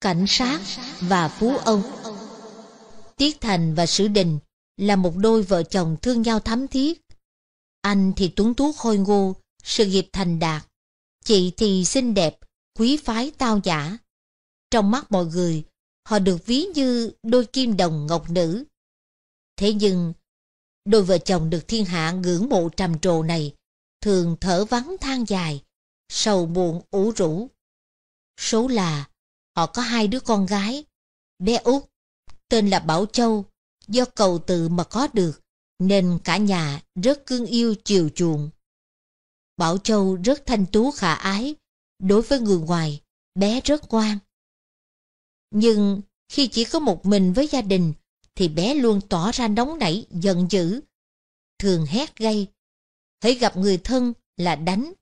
cảnh sát và phú ông. Tiết Thành và Sử Đình là một đôi vợ chồng thương nhau thắm thiết. Anh thì tuấn tú khôi ngô, sự nghiệp thành đạt. Chị thì xinh đẹp, quý phái tao giả. Trong mắt mọi người, họ được ví như đôi kim đồng ngọc nữ. Thế nhưng, đôi vợ chồng được thiên hạ ngưỡng mộ trầm trồ này, thường thở vắng than dài, sầu buồn ủ rũ. Số là Họ có hai đứa con gái. Bé út, tên là Bảo Châu, do cầu tự mà có được, nên cả nhà rất cưng yêu chiều chuộng. Bảo Châu rất thanh tú khả ái, đối với người ngoài, bé rất ngoan. Nhưng khi chỉ có một mình với gia đình, thì bé luôn tỏ ra nóng nảy, giận dữ, thường hét gây Thấy gặp người thân là đánh.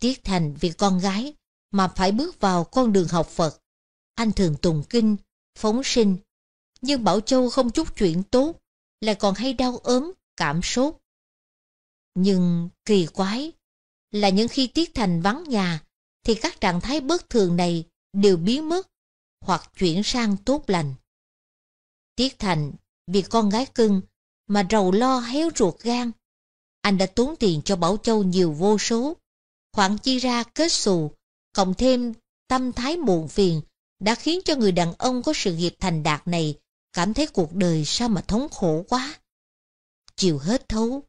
Tiếc thành vì con gái, mà phải bước vào con đường học Phật. Anh thường tùng kinh, phóng sinh, nhưng Bảo Châu không chút chuyện tốt, lại còn hay đau ốm, cảm sốt. Nhưng kỳ quái là những khi Tiết Thành vắng nhà thì các trạng thái bất thường này đều biến mất hoặc chuyển sang tốt lành. Tiết Thành vì con gái cưng mà rầu lo héo ruột gan. Anh đã tốn tiền cho Bảo Châu nhiều vô số, khoản chi ra kết xù cộng thêm tâm thái buồn phiền đã khiến cho người đàn ông có sự nghiệp thành đạt này cảm thấy cuộc đời sao mà thống khổ quá. Chiều hết thấu,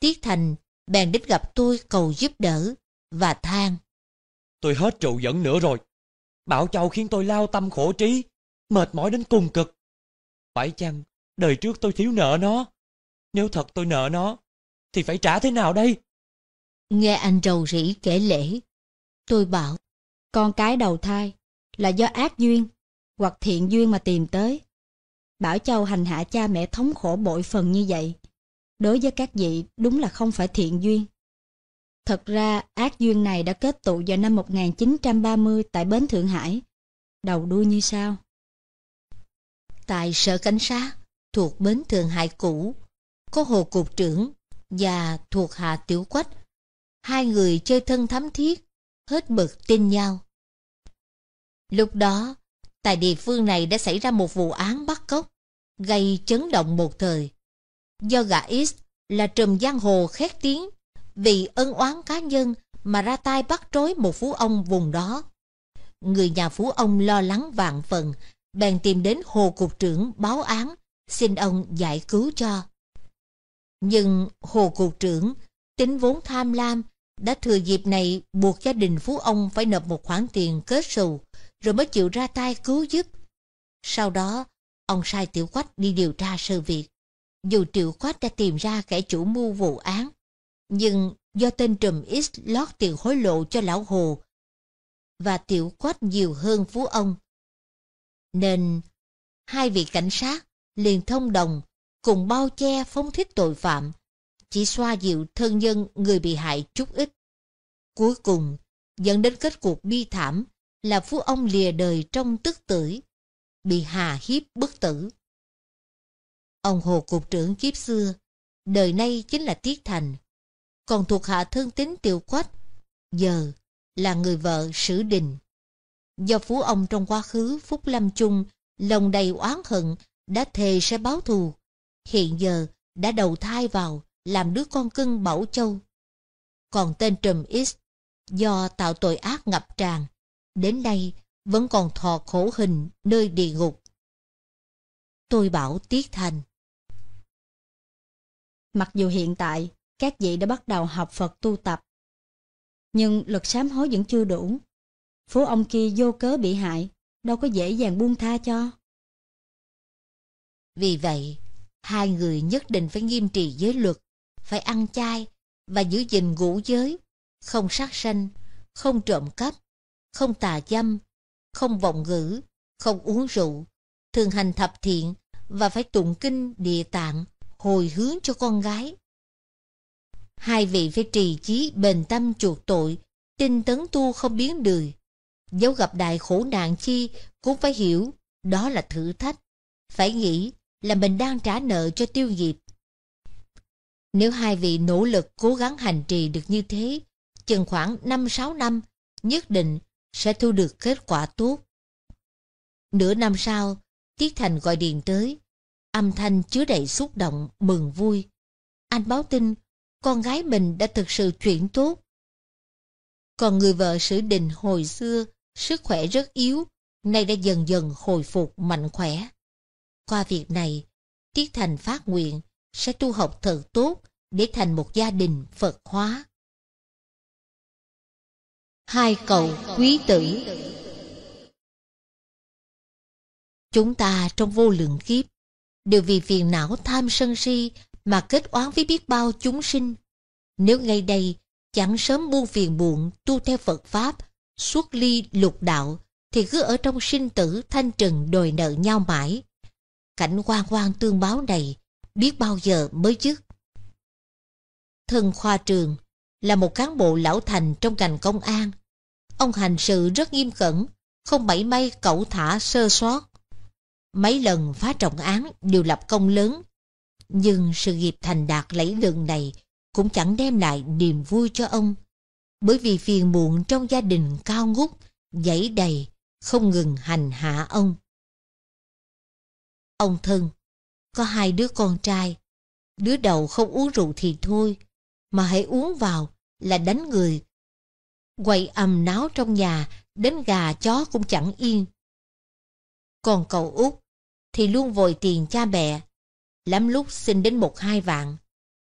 Tiết Thành bèn đến gặp tôi cầu giúp đỡ và than. Tôi hết trụ dẫn nữa rồi. Bảo Châu khiến tôi lao tâm khổ trí, mệt mỏi đến cùng cực. Phải chăng đời trước tôi thiếu nợ nó? Nếu thật tôi nợ nó, thì phải trả thế nào đây? Nghe anh rầu rĩ kể lễ, Tôi bảo, con cái đầu thai là do ác duyên hoặc thiện duyên mà tìm tới. Bảo Châu hành hạ cha mẹ thống khổ bội phần như vậy, đối với các vị đúng là không phải thiện duyên. Thật ra ác duyên này đã kết tụ vào năm 1930 tại Bến Thượng Hải, đầu đuôi như sau. Tại Sở Cảnh sát thuộc Bến Thượng Hải cũ, có Hồ Cục trưởng và thuộc Hạ Tiểu Quách, hai người chơi thân thắm thiết, hết mực tin nhau. Lúc đó, tại địa phương này đã xảy ra một vụ án bắt cóc, gây chấn động một thời. Do gã X là trùm giang hồ khét tiếng, vì ân oán cá nhân mà ra tay bắt trói một phú ông vùng đó. Người nhà phú ông lo lắng vạn phần, bèn tìm đến hồ cục trưởng báo án, xin ông giải cứu cho. Nhưng hồ cục trưởng tính vốn tham lam đã thừa dịp này buộc gia đình phú ông phải nộp một khoản tiền kết sù rồi mới chịu ra tay cứu giúp. Sau đó, ông sai Tiểu Quách đi điều tra sự việc. Dù Tiểu Quách đã tìm ra kẻ chủ mưu vụ án, nhưng do tên Trùm X lót tiền hối lộ cho lão Hồ và Tiểu Quách nhiều hơn phú ông. Nên, hai vị cảnh sát liền thông đồng cùng bao che phóng thích tội phạm chỉ xoa dịu thân nhân người bị hại chút ít. Cuối cùng, dẫn đến kết cuộc bi thảm là phú ông lìa đời trong tức tử, bị hà hiếp bất tử. Ông Hồ Cục trưởng kiếp xưa, đời nay chính là Tiết Thành, còn thuộc hạ thương tính Tiêu Quách, giờ là người vợ Sử Đình. Do phú ông trong quá khứ Phúc Lâm Chung, lòng đầy oán hận, đã thề sẽ báo thù. Hiện giờ đã đầu thai vào làm đứa con cưng Mẫu Châu. Còn tên Trùm X, do tạo tội ác ngập tràn, đến nay vẫn còn thọ khổ hình nơi địa ngục. Tôi bảo Tiết Thành. Mặc dù hiện tại, các vị đã bắt đầu học Phật tu tập, nhưng luật sám hối vẫn chưa đủ. Phố ông kia vô cớ bị hại, đâu có dễ dàng buông tha cho. Vì vậy, hai người nhất định phải nghiêm trì giới luật, phải ăn chay và giữ gìn ngũ giới, không sát sanh, không trộm cắp, không tà dâm, không vọng ngữ, không uống rượu, thường hành thập thiện và phải tụng kinh địa tạng hồi hướng cho con gái. Hai vị phải trì chí bền tâm chuộc tội, tinh tấn tu không biến đời. Dẫu gặp đại khổ nạn chi cũng phải hiểu đó là thử thách. Phải nghĩ là mình đang trả nợ cho tiêu nghiệp nếu hai vị nỗ lực cố gắng hành trì được như thế, chừng khoảng 5-6 năm, nhất định sẽ thu được kết quả tốt. Nửa năm sau, Tiết Thành gọi điện tới, âm thanh chứa đầy xúc động, mừng vui. Anh báo tin, con gái mình đã thực sự chuyển tốt. Còn người vợ sử đình hồi xưa, sức khỏe rất yếu, nay đã dần dần hồi phục mạnh khỏe. Qua việc này, Tiết Thành phát nguyện sẽ tu học thật tốt để thành một gia đình Phật hóa. Hai cầu quý tử Chúng ta trong vô lượng kiếp đều vì phiền não tham sân si mà kết oán với biết bao chúng sinh. Nếu ngay đây chẳng sớm buông phiền muộn tu theo Phật Pháp, xuất ly lục đạo, thì cứ ở trong sinh tử thanh trần đòi nợ nhau mãi. Cảnh quan quan tương báo này biết bao giờ mới dứt. Thân khoa trường là một cán bộ lão thành trong ngành công an. Ông hành sự rất nghiêm cẩn, không bảy may cẩu thả sơ sót. Mấy lần phá trọng án đều lập công lớn, nhưng sự nghiệp thành đạt lẫy lừng này cũng chẳng đem lại niềm vui cho ông, bởi vì phiền muộn trong gia đình cao ngút, dãy đầy, không ngừng hành hạ ông. Ông thân có hai đứa con trai. Đứa đầu không uống rượu thì thôi, mà hãy uống vào là đánh người. Quậy ầm náo trong nhà, đến gà chó cũng chẳng yên. Còn cậu út thì luôn vội tiền cha mẹ, lắm lúc xin đến một hai vạn.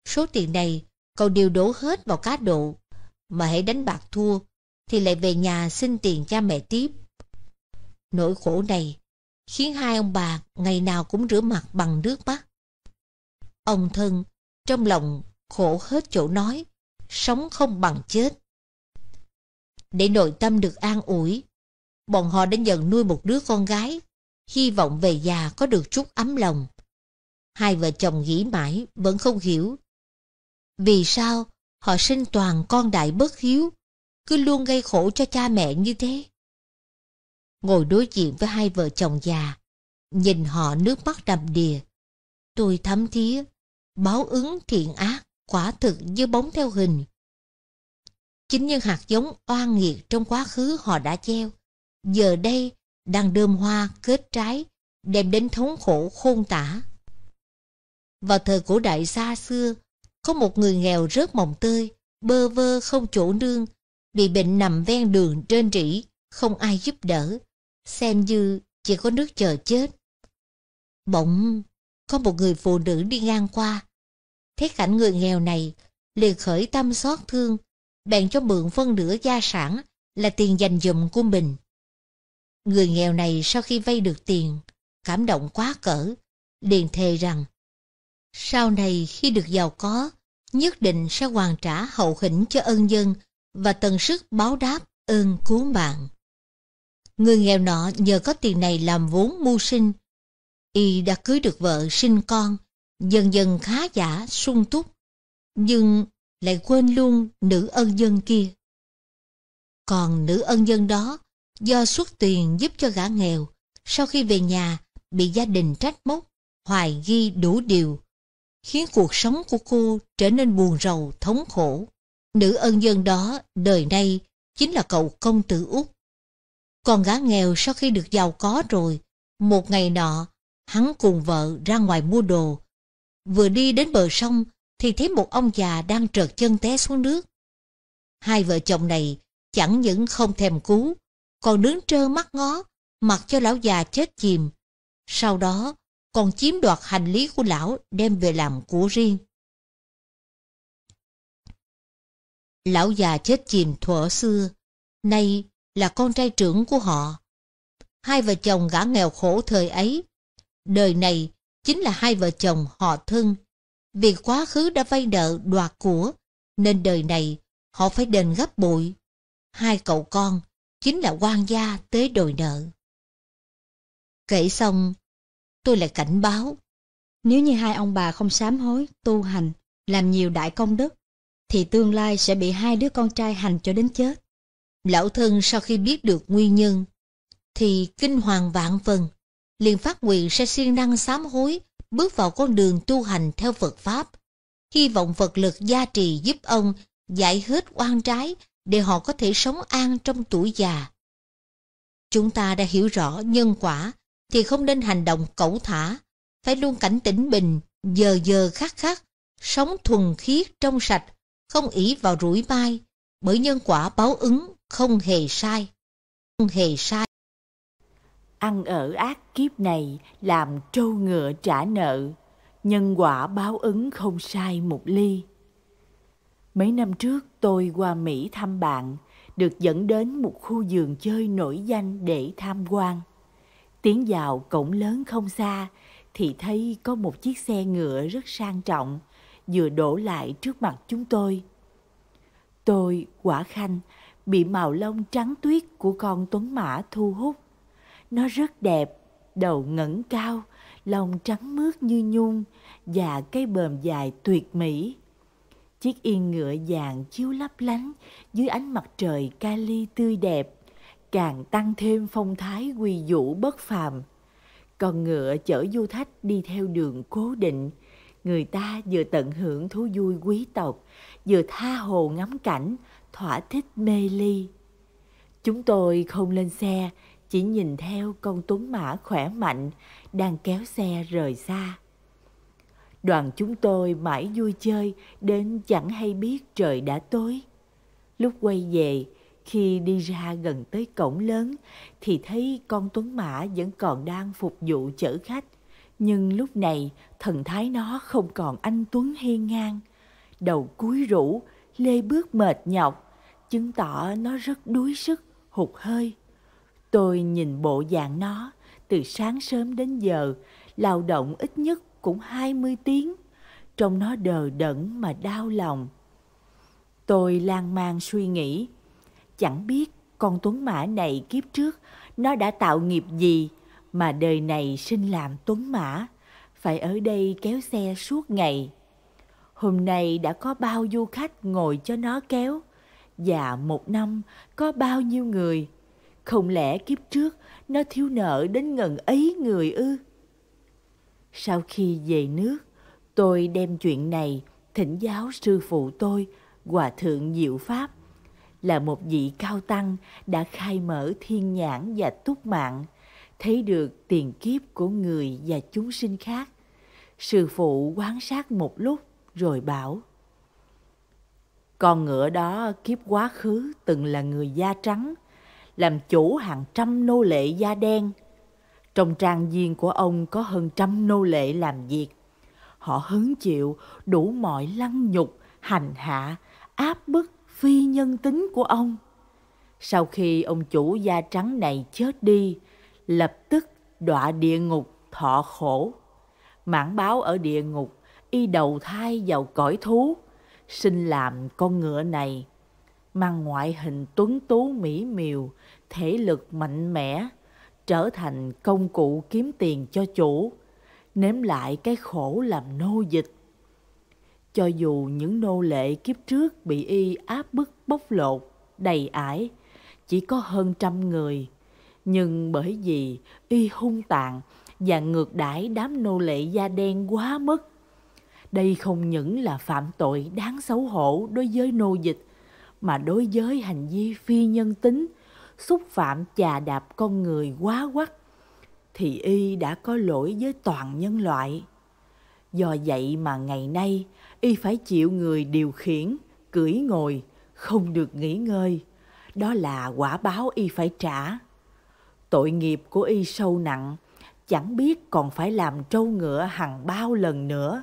Số tiền này cậu đều đổ hết vào cá độ, mà hãy đánh bạc thua thì lại về nhà xin tiền cha mẹ tiếp. Nỗi khổ này khiến hai ông bà ngày nào cũng rửa mặt bằng nước mắt. Ông thân trong lòng khổ hết chỗ nói, sống không bằng chết. Để nội tâm được an ủi, bọn họ đã nhận nuôi một đứa con gái, hy vọng về già có được chút ấm lòng. Hai vợ chồng nghĩ mãi vẫn không hiểu. Vì sao họ sinh toàn con đại bất hiếu, cứ luôn gây khổ cho cha mẹ như thế? ngồi đối diện với hai vợ chồng già, nhìn họ nước mắt đầm đìa. Tôi thấm thía, báo ứng thiện ác quả thực như bóng theo hình. Chính những hạt giống oan nghiệt trong quá khứ họ đã gieo, giờ đây đang đơm hoa kết trái, đem đến thống khổ khôn tả. Vào thời cổ đại xa xưa, có một người nghèo rớt mồng tơi, bơ vơ không chỗ nương, bị bệnh nằm ven đường trên rỉ, không ai giúp đỡ, xem như chỉ có nước chờ chết. Bỗng, có một người phụ nữ đi ngang qua. Thấy cảnh người nghèo này, liền khởi tâm xót thương, bèn cho mượn phân nửa gia sản là tiền dành dụm của mình. Người nghèo này sau khi vay được tiền, cảm động quá cỡ, liền thề rằng sau này khi được giàu có, nhất định sẽ hoàn trả hậu hĩnh cho ân dân và tần sức báo đáp ơn cứu mạng. Người nghèo nọ nhờ có tiền này làm vốn mưu sinh. Y đã cưới được vợ sinh con, dần dần khá giả, sung túc. Nhưng lại quên luôn nữ ân dân kia. Còn nữ ân dân đó, do xuất tiền giúp cho gã nghèo, sau khi về nhà bị gia đình trách móc, hoài ghi đủ điều, khiến cuộc sống của cô trở nên buồn rầu, thống khổ. Nữ ân dân đó đời nay chính là cậu công tử Út, con gã nghèo sau khi được giàu có rồi, một ngày nọ, hắn cùng vợ ra ngoài mua đồ. Vừa đi đến bờ sông thì thấy một ông già đang trợt chân té xuống nước. Hai vợ chồng này chẳng những không thèm cứu, còn đứng trơ mắt ngó, mặc cho lão già chết chìm. Sau đó, còn chiếm đoạt hành lý của lão đem về làm của riêng. Lão già chết chìm thuở xưa, nay là con trai trưởng của họ. Hai vợ chồng gã nghèo khổ thời ấy, đời này chính là hai vợ chồng họ thân. Vì quá khứ đã vay nợ đoạt của, nên đời này họ phải đền gấp bội. Hai cậu con chính là quan gia tới đòi nợ. Kể xong, tôi lại cảnh báo. Nếu như hai ông bà không sám hối, tu hành, làm nhiều đại công đức, thì tương lai sẽ bị hai đứa con trai hành cho đến chết. Lão thân sau khi biết được nguyên nhân, thì kinh hoàng vạn phần, liền phát nguyện sẽ siêng năng sám hối, bước vào con đường tu hành theo Phật Pháp. Hy vọng Phật lực gia trì giúp ông giải hết oan trái để họ có thể sống an trong tuổi già. Chúng ta đã hiểu rõ nhân quả thì không nên hành động cẩu thả, phải luôn cảnh tỉnh bình, giờ giờ khắc khắc, sống thuần khiết trong sạch, không ỷ vào rủi mai, bởi nhân quả báo ứng không hề sai, không hề sai. Ăn ở ác kiếp này làm trâu ngựa trả nợ, nhân quả báo ứng không sai một ly. Mấy năm trước tôi qua Mỹ thăm bạn, được dẫn đến một khu vườn chơi nổi danh để tham quan. Tiến vào cổng lớn không xa thì thấy có một chiếc xe ngựa rất sang trọng vừa đổ lại trước mặt chúng tôi. Tôi, Quả Khanh bị màu lông trắng tuyết của con tuấn mã thu hút. Nó rất đẹp, đầu ngẩng cao, lông trắng mướt như nhung và cái bờm dài tuyệt mỹ. Chiếc yên ngựa vàng chiếu lấp lánh dưới ánh mặt trời kali tươi đẹp, càng tăng thêm phong thái quy vũ bất phàm. Con ngựa chở du khách đi theo đường cố định, người ta vừa tận hưởng thú vui quý tộc, vừa tha hồ ngắm cảnh, thỏa thích mê ly. Chúng tôi không lên xe, chỉ nhìn theo con tuấn mã khỏe mạnh đang kéo xe rời xa. Đoàn chúng tôi mãi vui chơi đến chẳng hay biết trời đã tối. Lúc quay về, khi đi ra gần tới cổng lớn thì thấy con tuấn mã vẫn còn đang phục vụ chở khách. Nhưng lúc này thần thái nó không còn anh Tuấn hiên ngang. Đầu cúi rũ, lê bước mệt nhọc, chứng tỏ nó rất đuối sức, hụt hơi. Tôi nhìn bộ dạng nó từ sáng sớm đến giờ, lao động ít nhất cũng 20 tiếng, trong nó đờ đẫn mà đau lòng. Tôi lang mang suy nghĩ, chẳng biết con tuấn mã này kiếp trước nó đã tạo nghiệp gì mà đời này sinh làm tuấn mã, phải ở đây kéo xe suốt ngày. Hôm nay đã có bao du khách ngồi cho nó kéo, và dạ, một năm có bao nhiêu người không lẽ kiếp trước nó thiếu nợ đến ngần ấy người ư sau khi về nước tôi đem chuyện này thỉnh giáo sư phụ tôi hòa thượng diệu pháp là một vị cao tăng đã khai mở thiên nhãn và túc mạng thấy được tiền kiếp của người và chúng sinh khác sư phụ quán sát một lúc rồi bảo con ngựa đó kiếp quá khứ từng là người da trắng, làm chủ hàng trăm nô lệ da đen. Trong trang viên của ông có hơn trăm nô lệ làm việc. Họ hứng chịu đủ mọi lăng nhục, hành hạ, áp bức phi nhân tính của ông. Sau khi ông chủ da trắng này chết đi, lập tức đọa địa ngục thọ khổ. Mãn báo ở địa ngục, y đầu thai vào cõi thú, sinh làm con ngựa này. Mang ngoại hình tuấn tú mỹ miều, thể lực mạnh mẽ, trở thành công cụ kiếm tiền cho chủ, nếm lại cái khổ làm nô dịch. Cho dù những nô lệ kiếp trước bị y áp bức bóc lột, đầy ải, chỉ có hơn trăm người, nhưng bởi vì y hung tàn và ngược đãi đám nô lệ da đen quá mức đây không những là phạm tội đáng xấu hổ đối với nô dịch, mà đối với hành vi phi nhân tính, xúc phạm chà đạp con người quá quắt, thì y đã có lỗi với toàn nhân loại. Do vậy mà ngày nay, y phải chịu người điều khiển, cưỡi ngồi, không được nghỉ ngơi. Đó là quả báo y phải trả. Tội nghiệp của y sâu nặng, chẳng biết còn phải làm trâu ngựa hằng bao lần nữa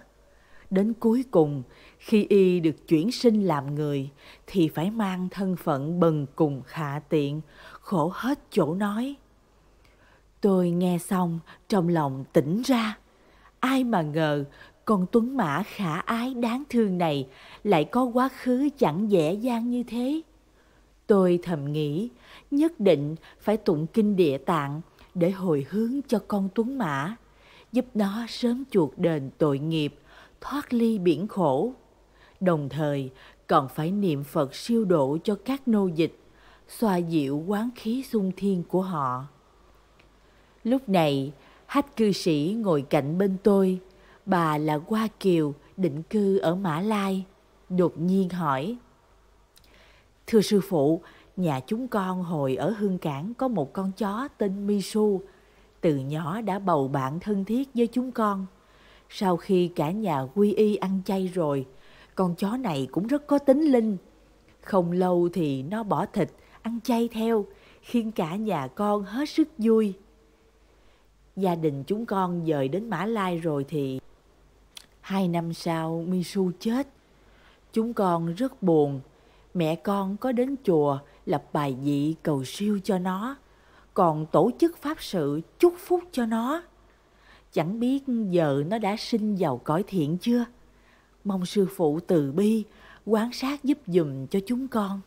đến cuối cùng khi y được chuyển sinh làm người thì phải mang thân phận bần cùng khả tiện khổ hết chỗ nói tôi nghe xong trong lòng tỉnh ra ai mà ngờ con tuấn mã khả ái đáng thương này lại có quá khứ chẳng dễ dàng như thế tôi thầm nghĩ nhất định phải tụng kinh địa tạng để hồi hướng cho con tuấn mã giúp nó sớm chuộc đền tội nghiệp thoát ly biển khổ. Đồng thời còn phải niệm Phật siêu độ cho các nô dịch, xoa dịu quán khí xung thiên của họ. Lúc này, hách cư sĩ ngồi cạnh bên tôi, bà là Hoa Kiều, định cư ở Mã Lai, đột nhiên hỏi. Thưa sư phụ, nhà chúng con hồi ở Hương Cảng có một con chó tên Misu, từ nhỏ đã bầu bạn thân thiết với chúng con. Sau khi cả nhà quy y ăn chay rồi, con chó này cũng rất có tính linh. Không lâu thì nó bỏ thịt, ăn chay theo, khiến cả nhà con hết sức vui. Gia đình chúng con dời đến Mã Lai rồi thì... Hai năm sau, Su chết. Chúng con rất buồn. Mẹ con có đến chùa lập bài vị cầu siêu cho nó, còn tổ chức pháp sự chúc phúc cho nó chẳng biết vợ nó đã sinh vào cõi thiện chưa mong sư phụ từ bi quan sát giúp dùm cho chúng con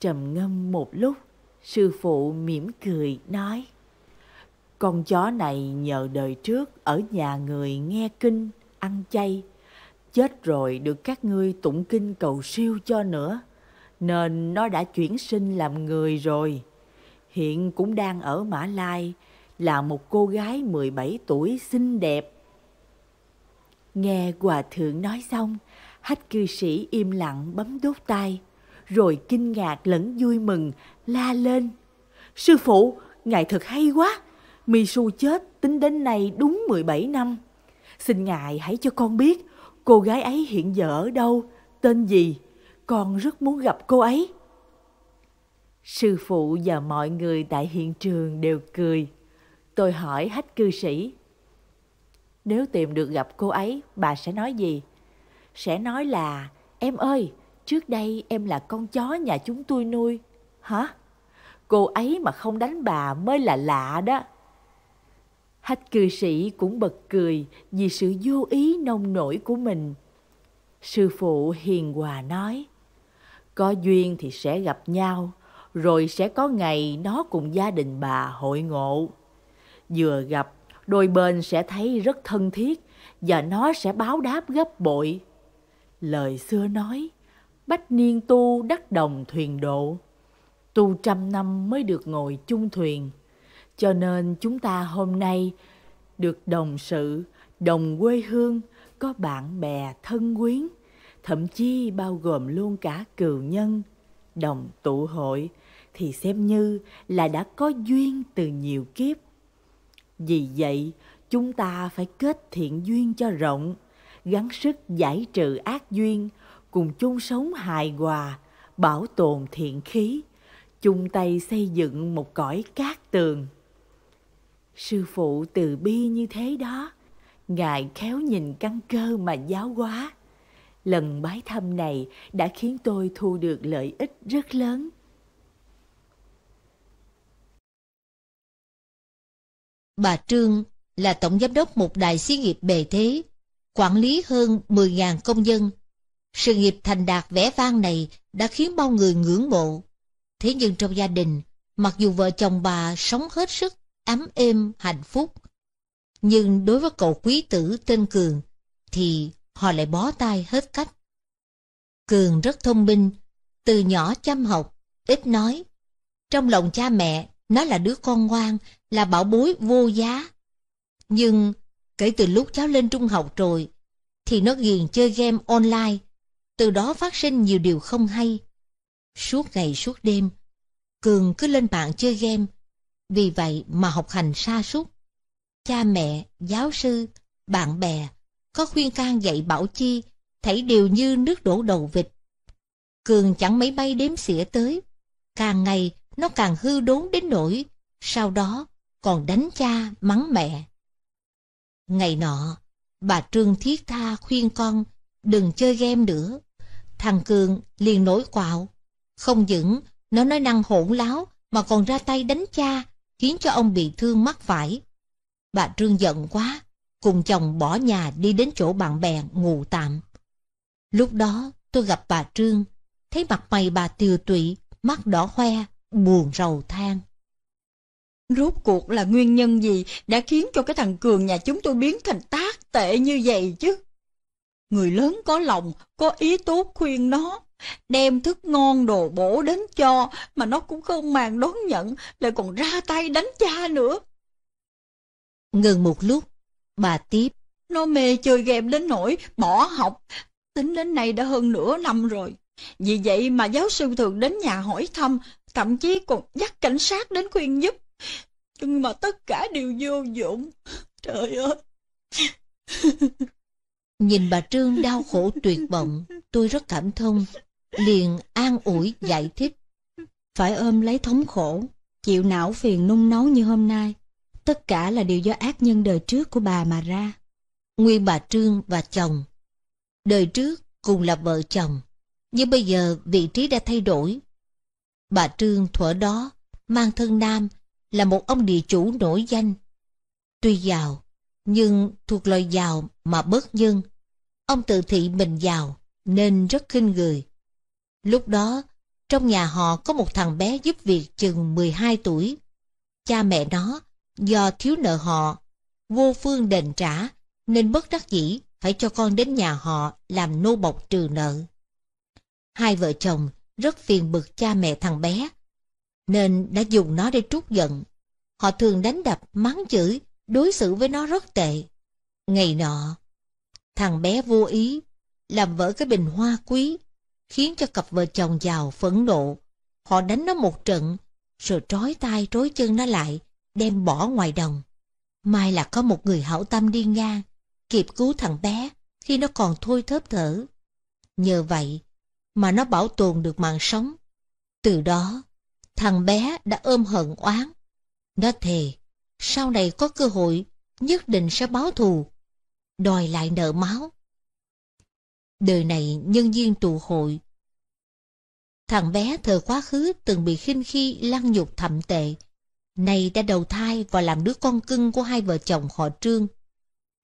trầm ngâm một lúc sư phụ mỉm cười nói con chó này nhờ đời trước ở nhà người nghe kinh ăn chay chết rồi được các ngươi tụng kinh cầu siêu cho nữa nên nó đã chuyển sinh làm người rồi hiện cũng đang ở mã lai là một cô gái 17 tuổi xinh đẹp. Nghe hòa thượng nói xong, hách cư sĩ im lặng bấm đốt tay, rồi kinh ngạc lẫn vui mừng la lên. Sư phụ, ngài thật hay quá, mi su chết tính đến nay đúng 17 năm. Xin ngài hãy cho con biết cô gái ấy hiện giờ ở đâu, tên gì, con rất muốn gặp cô ấy. Sư phụ và mọi người tại hiện trường đều cười. Tôi hỏi hách cư sĩ. Nếu tìm được gặp cô ấy, bà sẽ nói gì? Sẽ nói là, em ơi, trước đây em là con chó nhà chúng tôi nuôi. Hả? Cô ấy mà không đánh bà mới là lạ đó. Hách cư sĩ cũng bật cười vì sự vô ý nông nổi của mình. Sư phụ hiền hòa nói, có duyên thì sẽ gặp nhau, rồi sẽ có ngày nó cùng gia đình bà hội ngộ. Vừa gặp, đôi bên sẽ thấy rất thân thiết và nó sẽ báo đáp gấp bội. Lời xưa nói, bách niên tu đắc đồng thuyền độ, tu trăm năm mới được ngồi chung thuyền. Cho nên chúng ta hôm nay được đồng sự, đồng quê hương, có bạn bè thân quyến, thậm chí bao gồm luôn cả cừu nhân, đồng tụ hội thì xem như là đã có duyên từ nhiều kiếp vì vậy, chúng ta phải kết thiện duyên cho rộng, gắng sức giải trừ ác duyên, cùng chung sống hài hòa, bảo tồn thiện khí, chung tay xây dựng một cõi cát tường. Sư phụ từ bi như thế đó, Ngài khéo nhìn căn cơ mà giáo hóa. Lần bái thăm này đã khiến tôi thu được lợi ích rất lớn Bà Trương là tổng giám đốc một đại xí nghiệp bề thế, quản lý hơn 10.000 công dân. Sự nghiệp thành đạt vẻ vang này đã khiến bao người ngưỡng mộ. Thế nhưng trong gia đình, mặc dù vợ chồng bà sống hết sức, ấm êm, hạnh phúc, nhưng đối với cậu quý tử tên Cường thì họ lại bó tay hết cách. Cường rất thông minh, từ nhỏ chăm học, ít nói. Trong lòng cha mẹ nó là đứa con ngoan, là bảo bối vô giá. Nhưng kể từ lúc cháu lên trung học rồi, thì nó ghiền chơi game online. Từ đó phát sinh nhiều điều không hay. Suốt ngày suốt đêm, Cường cứ lên mạng chơi game. Vì vậy mà học hành sa sút Cha mẹ, giáo sư, bạn bè có khuyên can dạy bảo chi, thấy đều như nước đổ đầu vịt. Cường chẳng mấy bay đếm xỉa tới. Càng ngày, nó càng hư đốn đến nỗi sau đó còn đánh cha mắng mẹ. Ngày nọ, bà Trương thiết tha khuyên con đừng chơi game nữa. Thằng Cường liền nổi quạo. Không những nó nói năng hỗn láo mà còn ra tay đánh cha khiến cho ông bị thương mắt phải. Bà Trương giận quá, cùng chồng bỏ nhà đi đến chỗ bạn bè ngủ tạm. Lúc đó tôi gặp bà Trương, thấy mặt mày bà tiều tụy, mắt đỏ hoe, buồn rầu than. Rốt cuộc là nguyên nhân gì đã khiến cho cái thằng Cường nhà chúng tôi biến thành tác tệ như vậy chứ? Người lớn có lòng, có ý tốt khuyên nó, đem thức ngon đồ bổ đến cho mà nó cũng không màng đón nhận, lại còn ra tay đánh cha nữa. Ngừng một lúc, bà tiếp. Nó mê chơi game đến nỗi bỏ học, tính đến nay đã hơn nửa năm rồi. Vì vậy mà giáo sư thường đến nhà hỏi thăm thậm chí còn dắt cảnh sát đến khuyên giúp. Nhưng mà tất cả đều vô dụng. Trời ơi! Nhìn bà Trương đau khổ tuyệt vọng, tôi rất cảm thông, liền an ủi giải thích. Phải ôm lấy thống khổ, chịu não phiền nung nấu như hôm nay, tất cả là điều do ác nhân đời trước của bà mà ra. Nguyên bà Trương và chồng. Đời trước cùng là vợ chồng, nhưng bây giờ vị trí đã thay đổi, Bà Trương thuở đó, mang thân nam, là một ông địa chủ nổi danh. Tuy giàu, nhưng thuộc loài giàu mà bớt nhân. Ông tự thị mình giàu, nên rất khinh người. Lúc đó, trong nhà họ có một thằng bé giúp việc chừng 12 tuổi. Cha mẹ nó, do thiếu nợ họ, vô phương đền trả, nên bất đắc dĩ phải cho con đến nhà họ làm nô bộc trừ nợ. Hai vợ chồng rất phiền bực cha mẹ thằng bé, nên đã dùng nó để trút giận. Họ thường đánh đập, mắng chửi, đối xử với nó rất tệ. Ngày nọ, thằng bé vô ý, làm vỡ cái bình hoa quý, khiến cho cặp vợ chồng giàu phẫn nộ. Họ đánh nó một trận, rồi trói tay trói chân nó lại, đem bỏ ngoài đồng. May là có một người hảo tâm đi ngang, kịp cứu thằng bé khi nó còn thôi thớp thở. Nhờ vậy, mà nó bảo tồn được mạng sống. Từ đó, thằng bé đã ôm hận oán. Nó thề, sau này có cơ hội, nhất định sẽ báo thù, đòi lại nợ máu. Đời này nhân duyên tụ hội. Thằng bé thời quá khứ từng bị khinh khi lăng nhục thậm tệ, nay đã đầu thai và làm đứa con cưng của hai vợ chồng họ Trương.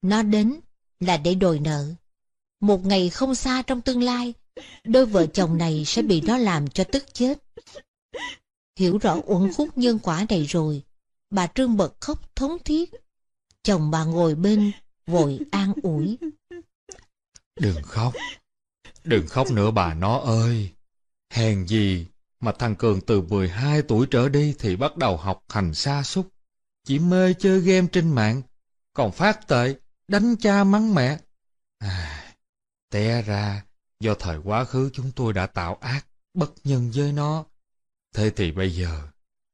Nó đến là để đòi nợ. Một ngày không xa trong tương lai, Đôi vợ chồng này sẽ bị nó làm cho tức chết. Hiểu rõ uẩn khúc nhân quả này rồi, bà Trương bật khóc thống thiết. Chồng bà ngồi bên, vội an ủi. Đừng khóc, đừng khóc nữa bà nó ơi. Hèn gì mà thằng Cường từ 12 tuổi trở đi thì bắt đầu học hành xa xúc. Chỉ mê chơi game trên mạng, còn phát tệ, đánh cha mắng mẹ. À, té ra, do thời quá khứ chúng tôi đã tạo ác, bất nhân với nó. Thế thì bây giờ,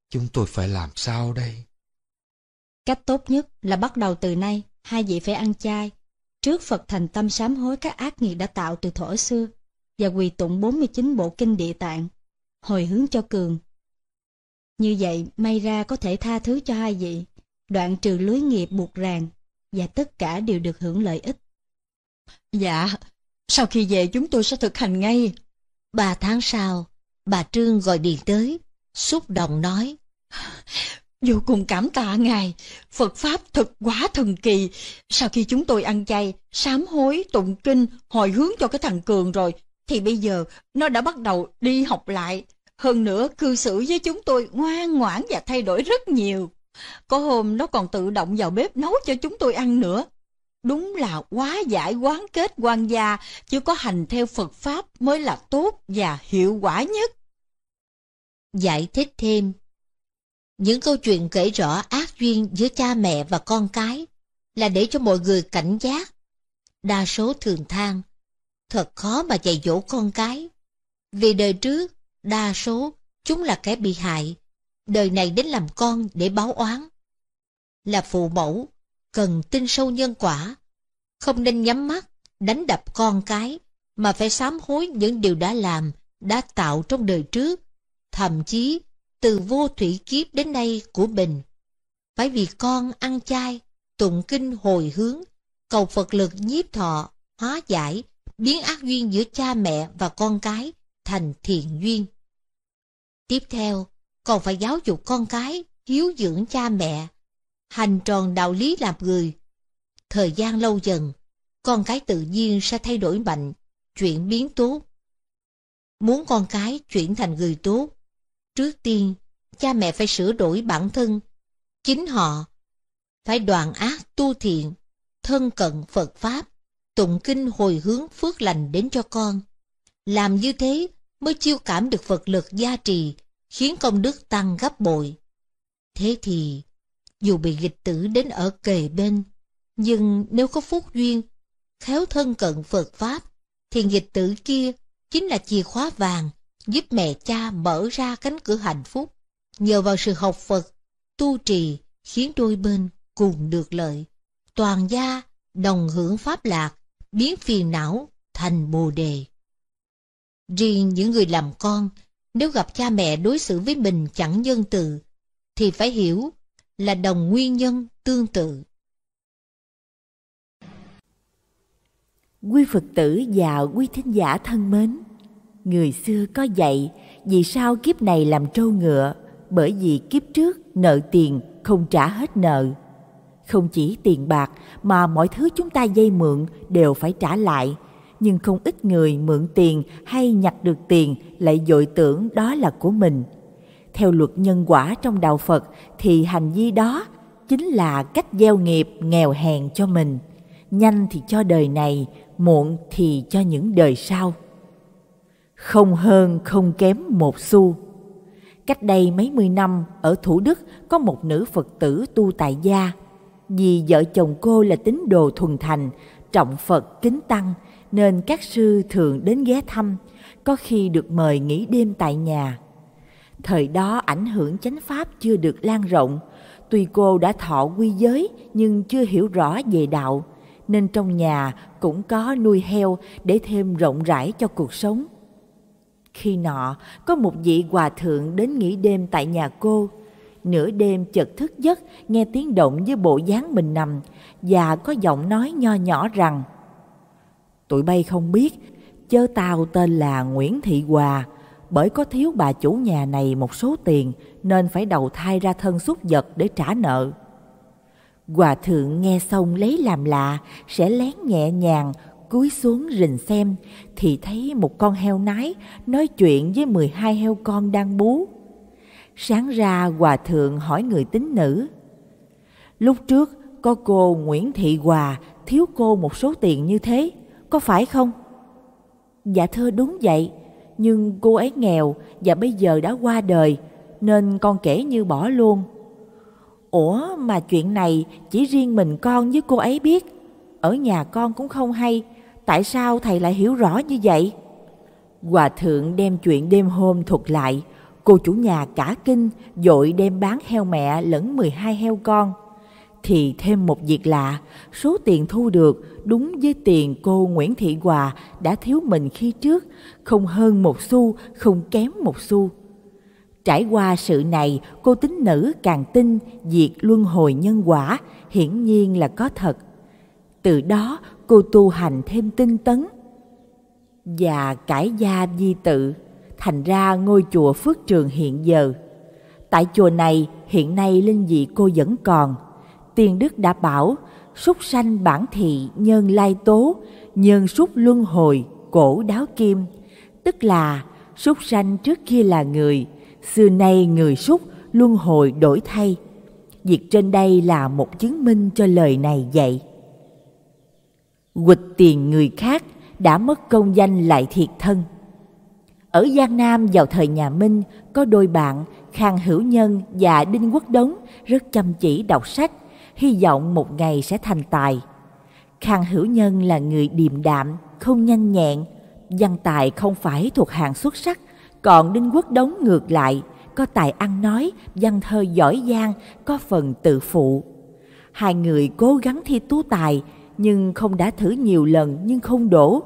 chúng tôi phải làm sao đây? Cách tốt nhất là bắt đầu từ nay, hai vị phải ăn chay. Trước Phật thành tâm sám hối các ác nghiệp đã tạo từ thuở xưa, và quỳ tụng 49 bộ kinh địa tạng, hồi hướng cho Cường. Như vậy, may ra có thể tha thứ cho hai vị, đoạn trừ lưới nghiệp buộc ràng, và tất cả đều được hưởng lợi ích. Dạ, sau khi về chúng tôi sẽ thực hành ngay. Ba tháng sau, bà Trương gọi điện tới, xúc động nói. Vô cùng cảm tạ Ngài, Phật Pháp thật quá thần kỳ. Sau khi chúng tôi ăn chay, sám hối, tụng kinh, hồi hướng cho cái thằng Cường rồi, thì bây giờ nó đã bắt đầu đi học lại. Hơn nữa, cư xử với chúng tôi ngoan ngoãn và thay đổi rất nhiều. Có hôm nó còn tự động vào bếp nấu cho chúng tôi ăn nữa. Đúng là quá giải quán kết quan gia, chứ có hành theo Phật Pháp mới là tốt và hiệu quả nhất. Giải thích thêm Những câu chuyện kể rõ ác duyên giữa cha mẹ và con cái là để cho mọi người cảnh giác. Đa số thường than, thật khó mà dạy dỗ con cái. Vì đời trước, đa số chúng là kẻ bị hại, đời này đến làm con để báo oán. Là phụ mẫu, cần tin sâu nhân quả, không nên nhắm mắt, đánh đập con cái, mà phải sám hối những điều đã làm, đã tạo trong đời trước, thậm chí từ vô thủy kiếp đến nay của mình. Phải vì con ăn chay, tụng kinh hồi hướng, cầu Phật lực nhiếp thọ, hóa giải, biến ác duyên giữa cha mẹ và con cái thành thiện duyên. Tiếp theo, còn phải giáo dục con cái, hiếu dưỡng cha mẹ, hành tròn đạo lý làm người. Thời gian lâu dần, con cái tự nhiên sẽ thay đổi mạnh, chuyển biến tốt. Muốn con cái chuyển thành người tốt, trước tiên, cha mẹ phải sửa đổi bản thân, chính họ, phải đoạn ác tu thiện, thân cận Phật Pháp, tụng kinh hồi hướng phước lành đến cho con. Làm như thế mới chiêu cảm được Phật lực gia trì, khiến công đức tăng gấp bội. Thế thì, dù bị dịch tử đến ở kề bên, nhưng nếu có phúc duyên, khéo thân cận Phật Pháp, thì dịch tử kia chính là chìa khóa vàng giúp mẹ cha mở ra cánh cửa hạnh phúc. Nhờ vào sự học Phật, tu trì khiến đôi bên cùng được lợi. Toàn gia đồng hưởng Pháp lạc, biến phiền não thành bồ đề. Riêng những người làm con, nếu gặp cha mẹ đối xử với mình chẳng nhân từ, thì phải hiểu là đồng nguyên nhân tương tự. Quý Phật tử và quý thính giả thân mến, người xưa có dạy vì sao kiếp này làm trâu ngựa bởi vì kiếp trước nợ tiền không trả hết nợ. Không chỉ tiền bạc mà mọi thứ chúng ta dây mượn đều phải trả lại, nhưng không ít người mượn tiền hay nhặt được tiền lại dội tưởng đó là của mình – theo luật nhân quả trong đạo Phật thì hành vi đó chính là cách gieo nghiệp nghèo hèn cho mình, nhanh thì cho đời này, muộn thì cho những đời sau. Không hơn không kém một xu. Cách đây mấy mươi năm ở Thủ Đức có một nữ Phật tử tu tại gia. Vì vợ chồng cô là tín đồ thuần thành, trọng Phật kính tăng nên các sư thường đến ghé thăm, có khi được mời nghỉ đêm tại nhà. Thời đó ảnh hưởng chánh pháp chưa được lan rộng, tuy cô đã thọ quy giới nhưng chưa hiểu rõ về đạo, nên trong nhà cũng có nuôi heo để thêm rộng rãi cho cuộc sống. Khi nọ, có một vị hòa thượng đến nghỉ đêm tại nhà cô. Nửa đêm chợt thức giấc, nghe tiếng động với bộ dáng mình nằm và có giọng nói nho nhỏ rằng Tụi bay không biết, chớ tao tên là Nguyễn Thị Hòa, bởi có thiếu bà chủ nhà này một số tiền nên phải đầu thai ra thân xúc vật để trả nợ. Hòa thượng nghe xong lấy làm lạ, sẽ lén nhẹ nhàng cúi xuống rình xem thì thấy một con heo nái nói chuyện với 12 heo con đang bú. Sáng ra hòa thượng hỏi người tín nữ. Lúc trước có cô Nguyễn Thị Hòa thiếu cô một số tiền như thế, có phải không? Dạ thưa đúng vậy, nhưng cô ấy nghèo và bây giờ đã qua đời nên con kể như bỏ luôn. Ủa mà chuyện này chỉ riêng mình con với cô ấy biết, ở nhà con cũng không hay, tại sao thầy lại hiểu rõ như vậy? Hòa thượng đem chuyện đêm hôm thuật lại, cô chủ nhà cả kinh dội đem bán heo mẹ lẫn 12 heo con thì thêm một việc lạ, số tiền thu được đúng với tiền cô Nguyễn Thị Hòa đã thiếu mình khi trước, không hơn một xu, không kém một xu. Trải qua sự này, cô tính nữ càng tin việc luân hồi nhân quả hiển nhiên là có thật. Từ đó, cô tu hành thêm tinh tấn và cải gia di tự, thành ra ngôi chùa Phước Trường hiện giờ. Tại chùa này, hiện nay linh vị cô vẫn còn – tiền đức đã bảo súc sanh bản thị nhân lai tố nhân súc luân hồi cổ đáo kim tức là súc sanh trước kia là người xưa nay người súc luân hồi đổi thay việc trên đây là một chứng minh cho lời này vậy quịch tiền người khác đã mất công danh lại thiệt thân ở giang nam vào thời nhà minh có đôi bạn khang hữu nhân và đinh quốc đống rất chăm chỉ đọc sách hy vọng một ngày sẽ thành tài. Khang Hữu Nhân là người điềm đạm, không nhanh nhẹn, văn tài không phải thuộc hàng xuất sắc, còn Đinh Quốc Đống ngược lại, có tài ăn nói, văn thơ giỏi giang, có phần tự phụ. Hai người cố gắng thi tú tài, nhưng không đã thử nhiều lần nhưng không đổ.